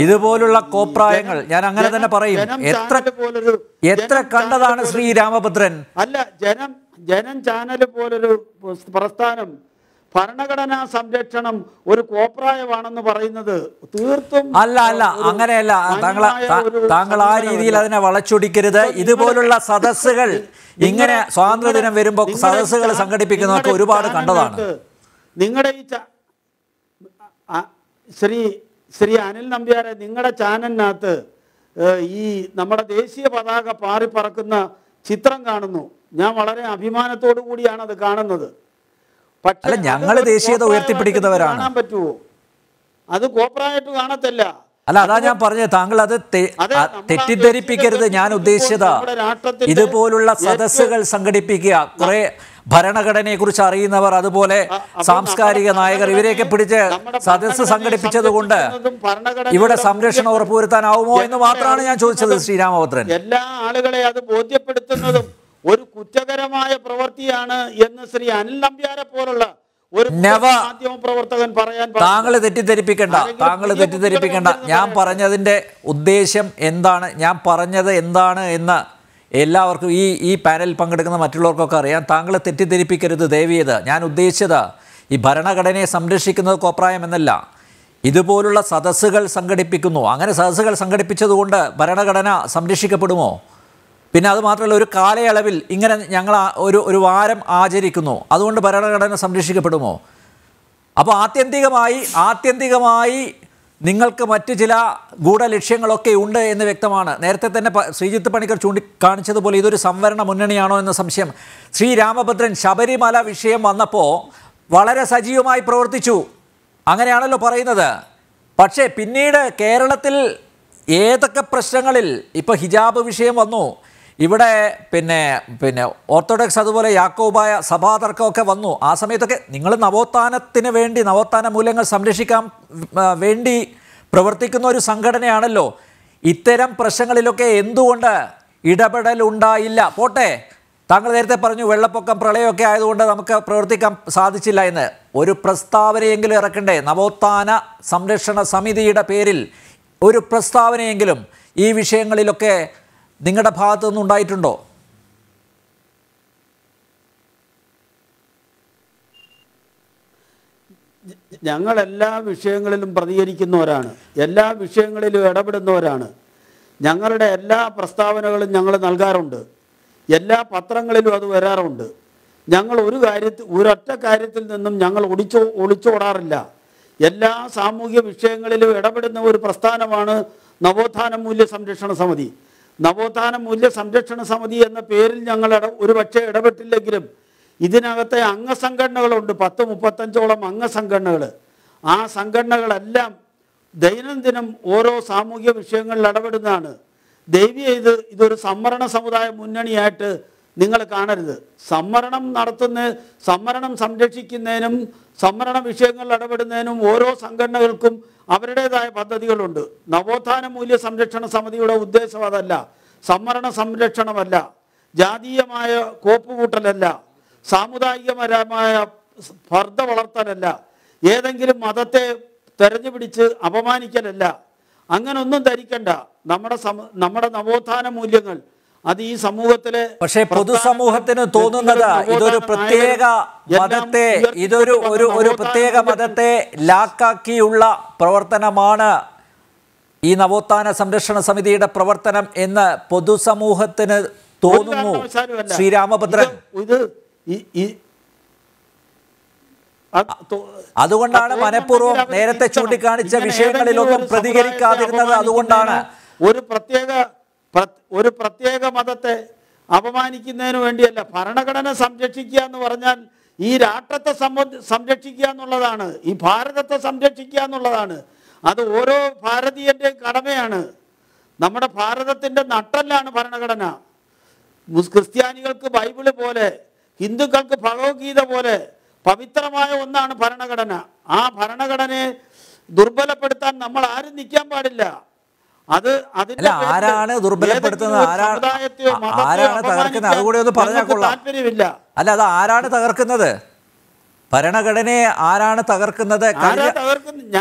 ഇതുപോലുള്ള കോപ്രായങ്ങൾ ഞാൻ അങ്ങനെ തന്നെ പറയും എത്ര എത്ര കണ്ടതാണ് ശ്രീ രാമഭദ്രൻ അല്ല ജനം ജനം ചാനൽ പോലൊരു പ്രസ്ഥാനം ഭരണഘടനാ സംരക്ഷണം ഒരു കോപ്രായമാണെന്ന് പറയുന്നത് തീർത്തും അല്ല അല്ല അങ്ങനെയല്ല താങ്കൾ താങ്കൾ ആ രീതിയിൽ അതിനെ വളച്ചൊടിക്കരുത് ഇതുപോലുള്ള സദസ്സുകൾ ഇങ്ങനെ സ്വാതന്ത്ര്യദിനം വരുമ്പോൾ സദസ്സുകൾ സംഘടിപ്പിക്കുന്നതൊക്കെ ഒരുപാട് കണ്ടതാണ് നിങ്ങളുടെ ഈ ശ്രീ ശ്രീ അനിൽ നമ്പ്യാരെ നിങ്ങളുടെ ചാനലിനകത്ത് ഈ നമ്മുടെ ദേശീയ പതാക പാറിപ്പറക്കുന്ന ചിത്രം കാണുന്നു ഞാൻ വളരെ അഭിമാനത്തോടു കൂടിയാണ് അത് കാണുന്നത് പക്ഷേ ഞങ്ങൾ ദേശീയത ഉയർത്തിപ്പിടിക്കുന്നവരാണ് കാണാൻ പറ്റുമോ അത് കോപ്പറായിട്ട് കാണത്തില്ല അല്ല അതാ ഞാൻ പറഞ്ഞത് താങ്കൾ അത് തെറ്റിദ്ധരിപ്പിക്കരുത് ഞാൻ ഉദ്ദേശിച്ചത് ഇതുപോലുള്ള സദസ്സുകൾ സംഘടിപ്പിക്കുക കുറെ ഭരണഘടനയെ കുറിച്ച് അറിയുന്നവർ അതുപോലെ സാംസ്കാരിക നായകർ ഇവരെയൊക്കെ പിടിച്ച് സദസ്സ് സംഘടിപ്പിച്ചത് കൊണ്ട് ഇവിടെ സംരക്ഷണം ഉറപ്പുവരുത്താനാവുമോ എന്ന് മാത്രമാണ് ഞാൻ ചോദിച്ചത് ശ്രീരാമഭദ്രൻ എല്ലാ ആളുകളെ അത് ബോധ്യപ്പെടുത്തുന്നതും ഒരു കുറ്റകരമായ പ്രവൃത്തിയാണ് എന്ന് ശ്രീ അനിൽ നമ്പ്യാരെ പോലുള്ള ഒരു മാധ്യമ പ്രവർത്തകൻ പറയാൻ താങ്കൾ തെറ്റിദ്ധരിപ്പിക്കണ്ട താങ്കൾ തെറ്റിദ്ധരിപ്പിക്കണ്ട ഞാൻ പറഞ്ഞതിന്റെ ഉദ്ദേശം എന്താണ് ഞാൻ പറഞ്ഞത് എന്താണ് എന്ന് എല്ലാവർക്കും ഈ ഈ പാനൽ പങ്കെടുക്കുന്ന മറ്റുള്ളവർക്കൊക്കെ അറിയാം താങ്കൾ തെറ്റിദ്ധരിപ്പിക്കരുത് ദേവിയത് ഞാൻ ഉദ്ദേശിച്ചത് ഈ ഭരണഘടനയെ സംരക്ഷിക്കുന്നത് കോപ്രായം എന്നല്ല ഇതുപോലുള്ള സദസ്സുകൾ സംഘടിപ്പിക്കുന്നു അങ്ങനെ സദസ്സുകൾ സംഘടിപ്പിച്ചതുകൊണ്ട് ഭരണഘടന സംരക്ഷിക്കപ്പെടുമോ പിന്നെ അത് മാത്രമല്ല ഒരു കാലയളവിൽ ഇങ്ങനെ ഞങ്ങൾ ഒരു ഒരു വാരം ആചരിക്കുന്നു അതുകൊണ്ട് ഭരണഘടന സംരക്ഷിക്കപ്പെടുമോ അപ്പോൾ ആത്യന്തികമായി ആത്യന്തികമായി നിങ്ങൾക്ക് മറ്റ് ചില ഗൂഢലക്ഷ്യങ്ങളൊക്കെ ഉണ്ട് എന്ന് വ്യക്തമാണ് നേരത്തെ തന്നെ ശ്രീജിത്ത് പണിക്കർ ചൂണ്ടിക്കാണിച്ചതുപോലെ ഇതൊരു സംവരണ മുന്നണിയാണോ എന്ന സംശയം ശ്രീരാമഭദ്രൻ ശബരിമല വിഷയം വന്നപ്പോൾ വളരെ സജീവമായി പ്രവർത്തിച്ചു അങ്ങനെയാണല്ലോ പറയുന്നത് പക്ഷേ പിന്നീട് കേരളത്തിൽ ഏതൊക്കെ പ്രശ്നങ്ങളിൽ ഇപ്പോൾ ഹിജാബ് വിഷയം വന്നു ഇവിടെ പിന്നെ പിന്നെ ഓർത്തഡോക്സ് അതുപോലെ യാക്കോബായ സഭാതർക്കമൊക്കെ വന്നു ആ സമയത്തൊക്കെ നിങ്ങൾ നവോത്ഥാനത്തിന് വേണ്ടി നവോത്ഥാന മൂല്യങ്ങൾ സംരക്ഷിക്കാൻ വേണ്ടി പ്രവർത്തിക്കുന്ന ഒരു സംഘടനയാണല്ലോ ഇത്തരം പ്രശ്നങ്ങളിലൊക്കെ എന്തുകൊണ്ട് ഇടപെടൽ ഉണ്ടായില്ല പോട്ടെ താങ്കൾ നേരത്തെ പറഞ്ഞു വെള്ളപ്പൊക്കം പ്രളയമൊക്കെ ആയതുകൊണ്ട് നമുക്ക് പ്രവർത്തിക്കാൻ സാധിച്ചില്ല എന്ന് ഒരു പ്രസ്താവനയെങ്കിലും ഇറക്കണ്ടേ നവോത്ഥാന സംരക്ഷണ സമിതിയുടെ പേരിൽ ഒരു പ്രസ്താവനയെങ്കിലും ഈ വിഷയങ്ങളിലൊക്കെ നിങ്ങളുടെ ഭാഗത്തുനിന്ന് ഉണ്ടായിട്ടുണ്ടോ ഞങ്ങൾ എല്ലാ വിഷയങ്ങളിലും പ്രതികരിക്കുന്നവരാണ് എല്ലാ വിഷയങ്ങളിലും ഇടപെടുന്നവരാണ് ഞങ്ങളുടെ എല്ലാ പ്രസ്താവനകളും ഞങ്ങൾ നൽകാറുണ്ട് എല്ലാ പത്രങ്ങളിലും അത് വരാറുണ്ട് ഞങ്ങൾ ഒരു കാര്യത്തിൽ ഒരൊറ്റ കാര്യത്തിൽ നിന്നും ഞങ്ങൾ ഒളിച്ചു ഒളിച്ചോടാറില്ല എല്ലാ സാമൂഹ്യ വിഷയങ്ങളിലും ഇടപെടുന്ന ഒരു പ്രസ്ഥാനമാണ് നവോത്ഥാന മൂല്യ സംരക്ഷണ സമിതി നവോത്ഥാന മൂല്യ സംരക്ഷണ സമിതി എന്ന പേരിൽ ഞങ്ങൾ ഇട ഒരുപക്ഷെ ഇടപെട്ടില്ലെങ്കിലും ഇതിനകത്തെ അംഗസംഘടനകളുണ്ട് പത്ത് മുപ്പത്തഞ്ചോളം അംഗസംഘടനകൾ ആ സംഘടനകളെല്ലാം ദൈനംദിനം ഓരോ സാമൂഹ്യ വിഷയങ്ങളിൽ ഇടപെടുന്നതാണ് ദൈവീയ ഇത് ഇതൊരു സംവരണ സമുദായ മുന്നണിയായിട്ട് നിങ്ങൾ കാണരുത് സംവരണം നടത്തുന്ന സംവരണം സംരക്ഷിക്കുന്നതിനും സംവരണ വിഷയങ്ങളിൽ ഇടപെടുന്നതിനും ഓരോ സംഘടനകൾക്കും അവരുടേതായ പദ്ധതികളുണ്ട് നവോത്ഥാന മൂല്യ സംരക്ഷണ സമിതിയുടെ ഉദ്ദേശം അതല്ല സംവരണ സംരക്ഷണമല്ല ജാതീയമായ കോപ്പുകൂട്ടലല്ല സാമുദായികപരമായ സ്പർദ്ധ വളർത്തലല്ല ഏതെങ്കിലും മതത്തെ തെരഞ്ഞു പിടിച്ച് അപമാനിക്കലല്ല അങ്ങനൊന്നും ധരിക്കണ്ട നമ്മുടെ നമ്മുടെ നവോത്ഥാന മൂല്യങ്ങൾ അത് ഈ സമൂഹത്തിലെ പക്ഷേ പൊതുസമൂഹത്തിന് തോന്നുന്നത് ഇതൊരു പ്രത്യേക മതത്തെ ഇതൊരു ഒരു ഒരു പ്രത്യേക മതത്തെ ലാക്കാക്കിയുള്ള പ്രവർത്തനമാണ് ഈ നവോത്ഥാന സംരക്ഷണ സമിതിയുടെ പ്രവർത്തനം എന്ന് പൊതുസമൂഹത്തിന് തോന്നുന്നു ശ്രീരാമഭദ്രൻ ഇത് അതുകൊണ്ടാണ് മനഃപൂർവ്വം നേരത്തെ ചൂണ്ടിക്കാണിച്ച വിഷയങ്ങളിലൊന്നും പ്രതികരിക്കാതിരുന്നത് അതുകൊണ്ടാണ് ഒരു പ്രത്യേക ഒരു പ്രത്യേക മതത്തെ അപമാനിക്കുന്നതിന് വേണ്ടിയല്ല ഭരണഘടന സംരക്ഷിക്കുക എന്ന് പറഞ്ഞാൽ ഈ രാഷ്ട്രത്തെ സംരക്ഷിക്കുക എന്നുള്ളതാണ് ഈ ഭാരതത്തെ സംരക്ഷിക്കുക എന്നുള്ളതാണ് അത് ഓരോ ഭാരതീയന്റെയും കടമയാണ് നമ്മുടെ ഭാരതത്തിന്റെ നട്ടല്ലാണ് ഭരണഘടന ക്രിസ്ത്യാനികൾക്ക് ബൈബിള് പോലെ ഹിന്ദുക്കൾക്ക് ഭഗവത്ഗീത പോലെ പവിത്രമായ ഒന്നാണ് ഭരണഘടന ആ ഭരണഘടനയെ ദുർബലപ്പെടുത്താൻ നമ്മൾ ആരും നിൽക്കാൻ പാടില്ല അത് അതിൽ ആരാണ് ദുർബലപ്പെടുത്തുന്നത് ആരാണ് ആരാണ് തകർക്കുന്നത് അതുകൂടി ഒന്ന് പറഞ്ഞാൽ അല്ല അത് ആരാണ് തകർക്കുന്നത് ഭരണഘടനയെ ആരാണ് തകർക്കുന്നത്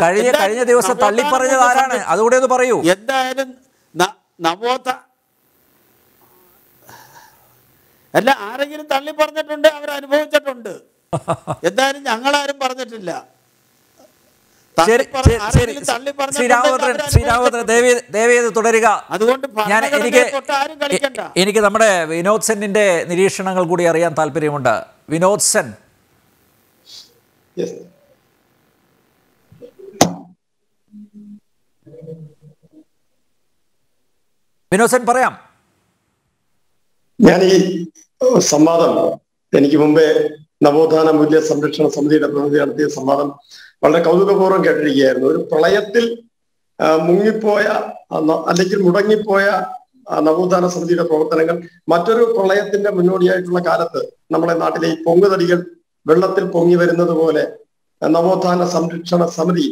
കഴിഞ്ഞ കഴിഞ്ഞ ദിവസം തള്ളിപ്പറഞ്ഞത് ആരാണ് അതുകൂടി ഒന്ന് പറയൂ എന്തായാലും നവോത്ഥ അല്ല ആരെങ്കിലും തള്ളി പറഞ്ഞിട്ടുണ്ട് അവർ അനുഭവിച്ചിട്ടുണ്ട് എന്തായാലും ഞങ്ങളാരും പറഞ്ഞിട്ടില്ല ദേവി തുടരുക ഞാൻ എനിക്ക് എനിക്ക് നമ്മുടെ വിനോദ് സെന്നിന്റെ നിരീക്ഷണങ്ങൾ കൂടി അറിയാൻ താല്പര്യമുണ്ട് വിനോദ് സെൻ വിനോദ് സെൻ പറയാം ഞാൻ ഈ സംവാദം എനിക്ക് മുമ്പേ നവോത്ഥാന മൂല്യ സംരക്ഷണ സമിതിയുടെ പ്രതിനിധി നടത്തിയ സംവാദം വളരെ കൗതുകപൂർവ്വം കേട്ടിരിക്കുകയായിരുന്നു ഒരു പ്രളയത്തിൽ മുങ്ങിപ്പോയ അല്ലെങ്കിൽ മുടങ്ങിപ്പോയ നവോത്ഥാന സമിതിയുടെ പ്രവർത്തനങ്ങൾ മറ്റൊരു പ്രളയത്തിന്റെ മുന്നോടിയായിട്ടുള്ള കാലത്ത് നമ്മുടെ നാട്ടിലെ ഈ പൊങ്ങുതടികൾ വെള്ളത്തിൽ പൊങ്ങി വരുന്നത് പോലെ നവോത്ഥാന സംരക്ഷണ സമിതി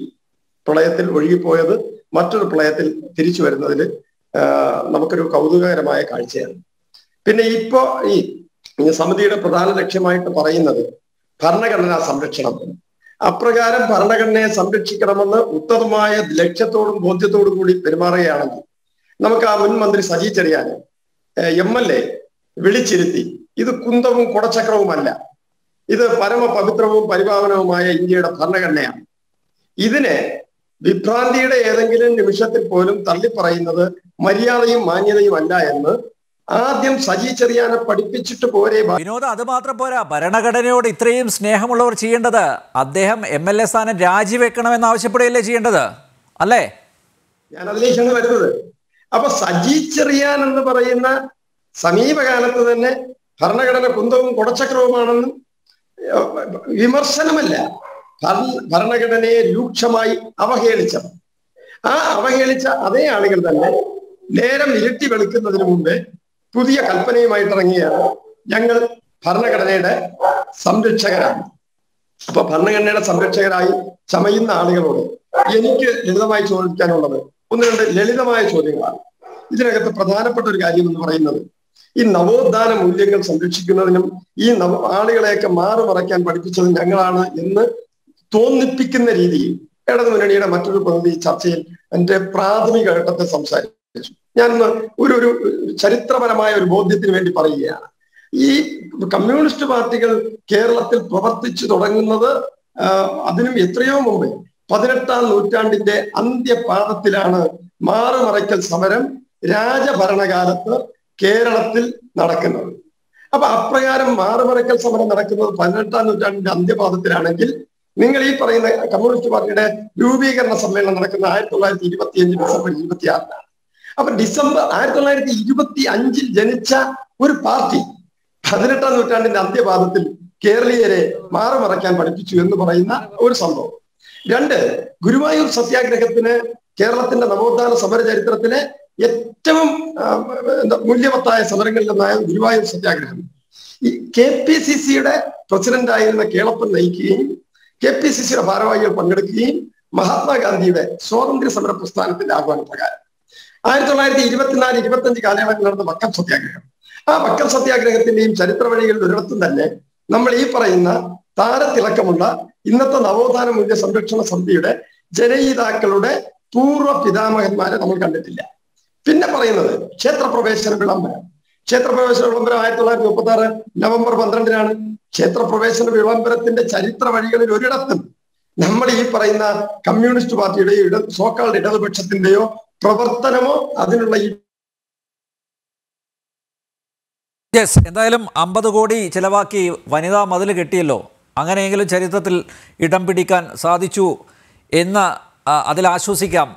പ്രളയത്തിൽ ഒഴുകിപ്പോയത് മറ്റൊരു പ്രളയത്തിൽ തിരിച്ചു വരുന്നതിൽ നമുക്കൊരു കൗതുകകരമായ കാഴ്ചയാണ് പിന്നെ ഇപ്പോ ഈ സമിതിയുടെ പ്രധാന ലക്ഷ്യമായിട്ട് പറയുന്നത് ഭരണഘടനാ സംരക്ഷണം അപ്രകാരം ഭരണഘടനയെ സംരക്ഷിക്കണമെന്ന് ഉത്തമമായ ലക്ഷ്യത്തോടും ബോധ്യത്തോടും കൂടി പെരുമാറുകയാണെങ്കിൽ നമുക്ക് ആ മുൻ മന്ത്രി സജി ചെറിയാന് എം എൽ എ വിളിച്ചിരുത്തി ഇത് കുന്തവും കുടച്ചക്രവുമല്ല ഇത് പരമപവിത്രവും പരിപാവനവുമായ ഇന്ത്യയുടെ ഭരണഘടനയാണ് ഇതിനെ വിഭ്രാന്തിയുടെ ഏതെങ്കിലും നിമിഷത്തിൽ പോലും തള്ളിപ്പറയുന്നത് മര്യാദയും മാന്യതയും അല്ല എന്ന് ആദ്യം സജി ചെറിയാനെ പഠിപ്പിച്ചിട്ട് പോരെ വിനോദ അത് മാത്രം പോരാ ഭരണഘടനയോട് ഇത്രയും സ്നേഹമുള്ളവർ ചെയ്യേണ്ടത് അദ്ദേഹം എം എൽ എ സ്ഥാനം രാജിവെക്കണമെന്ന് ആവശ്യപ്പെടുകയല്ലേ ചെയ്യേണ്ടത് അല്ലേ ഞാൻ അതിലേക്കാണ് വരുന്നത് അപ്പൊ സജി ചെറിയാൻ എന്ന് പറയുന്ന സമീപകാലത്ത് തന്നെ ഭരണഘടന കുന്തവും കുടച്ചക്രവുമാണെന്നും വിമർശനമല്ല ഭരണഘടനയെ രൂക്ഷമായി അവഹേളിച്ച ആ അവഹേളിച്ച അതേ ആളുകൾ തന്നെ നേരം ഇരട്ടി വെളുക്കുന്നതിന് മുമ്പേ പുതിയ കൽപ്പനയുമായിട്ടിറങ്ങിയ ഞങ്ങൾ ഭരണഘടനയുടെ സംരക്ഷകരാണ് അപ്പൊ ഭരണഘടനയുടെ സംരക്ഷകരായി ചമയുന്ന ആളുകളോട് എനിക്ക് ലളിതമായി ചോദിക്കാനുള്ളത് ഒന്ന് രണ്ട് ലളിതമായ ചോദ്യങ്ങളാണ് ഇതിനകത്ത് പ്രധാനപ്പെട്ട ഒരു കാര്യം എന്ന് പറയുന്നത് ഈ നവോത്ഥാന മൂല്യങ്ങൾ സംരക്ഷിക്കുന്നതിനും ഈ നവ ആളുകളെയൊക്കെ മാറുമറയ്ക്കാൻ പഠിപ്പിച്ചത് ഞങ്ങളാണ് എന്ന് തോന്നിപ്പിക്കുന്ന രീതിയിൽ ഇടതുമുന്നണിയുടെ മറ്റൊരു പ്രതിനിധി ചർച്ചയിൽ എന്റെ പ്രാഥമിക ഘട്ടത്തെ സംസാരിക്കും ഞാൻ ഒരു ഒരു ചരിത്രപരമായ ഒരു ബോധ്യത്തിന് വേണ്ടി പറയുകയാണ് ഈ കമ്മ്യൂണിസ്റ്റ് പാർട്ടികൾ കേരളത്തിൽ പ്രവർത്തിച്ചു തുടങ്ങുന്നത് അതിനും എത്രയോ മുമ്പേ പതിനെട്ടാം നൂറ്റാണ്ടിന്റെ അന്ത്യപാദത്തിലാണ് മാറുമറയ്ക്കൽ സമരം രാജഭരണകാലത്ത് കേരളത്തിൽ നടക്കുന്നത് അപ്പൊ അപ്രകാരം മാറുമറയ്ക്കൽ സമരം നടക്കുന്നത് പതിനെട്ടാം നൂറ്റാണ്ടിന്റെ അന്ത്യപാദത്തിലാണെങ്കിൽ നിങ്ങൾ ഈ പറയുന്ന കമ്മ്യൂണിസ്റ്റ് പാർട്ടിയുടെ രൂപീകരണ സമ്മേളനം നടക്കുന്ന ആയിരത്തി തൊള്ളായിരത്തി ഇരുപത്തിയഞ്ച് ഡിസംബർ ഇരുപത്തിയാറിനാണ് അപ്പൊ ഡിസംബർ ആയിരത്തി തൊള്ളായിരത്തി ഇരുപത്തി അഞ്ചിൽ ജനിച്ച ഒരു പാർട്ടി പതിനെട്ടാം നൂറ്റാണ്ടിന്റെ അന്ത്യപാദത്തിൽ കേരളീയരെ മാറുമറയ്ക്കാൻ പഠിപ്പിച്ചു എന്ന് പറയുന്ന ഒരു സംഭവം രണ്ട് ഗുരുവായൂർ സത്യാഗ്രഹത്തിന് കേരളത്തിന്റെ നവോത്ഥാന സമര ചരിത്രത്തിലെ ഏറ്റവും എന്താ സമരങ്ങളിൽ സമരങ്ങളിലൊന്നായ ഗുരുവായൂർ സത്യാഗ്രഹം ഈ കെ പി സി സിയുടെ പ്രസിഡന്റായിരുന്ന കേളപ്പൻ നയിക്കുകയും കെ പി സി സിയുടെ ഭാരവാഹികൾ പങ്കെടുക്കുകയും മഹാത്മാഗാന്ധിയുടെ സ്വാതന്ത്ര്യ സമര പ്രസ്ഥാനത്തിന്റെ പ്രകാരം ആയിരത്തി തൊള്ളായിരത്തി ഇരുപത്തിനാല് ഇരുപത്തഞ്ച് കാലയളവിൽ നടന്ന വക്കം സത്യാഗ്രഹം ആ വക്കം സത്യാഗ്രഹത്തിന്റെയും ചരിത്ര വഴികളിൽ ഒരിടത്തും തന്നെ നമ്മൾ ഈ പറയുന്ന താരത്തിളക്കമുള്ള ഇന്നത്തെ നവോത്ഥാന മൂല്യ സംരക്ഷണ സമിതിയുടെ ജനയിതാക്കളുടെ പൂർവ്വ പിതാമഹന്മാരെ നമ്മൾ കണ്ടിട്ടില്ല പിന്നെ പറയുന്നത് ക്ഷേത്രപ്രവേശന വിളംബരം ക്ഷേത്രപ്രവേശന വിളംബരം ആയിരത്തി തൊള്ളായിരത്തി മുപ്പത്തി ആറ് നവംബർ പന്ത്രണ്ടിനാണ് ക്ഷേത്രപ്രവേശന വിളംബരത്തിന്റെ ചരിത്ര വഴികളിൽ ഒരിടത്തും നമ്മൾ ഈ പറയുന്ന കമ്മ്യൂണിസ്റ്റ് പാർട്ടിയുടെയോ ഇട സോക്കാളുടെ ഇടതുപക്ഷത്തിന്റെയോ പ്രവർത്തനമോ അതിനുള്ള യെസ് എന്തായാലും അമ്പത് കോടി ചിലവാക്കി വനിതാ മതിൽ കെട്ടിയല്ലോ അങ്ങനെയെങ്കിലും ചരിത്രത്തിൽ ഇടം പിടിക്കാൻ സാധിച്ചു എന്ന് അതിൽ ആശ്വസിക്കാം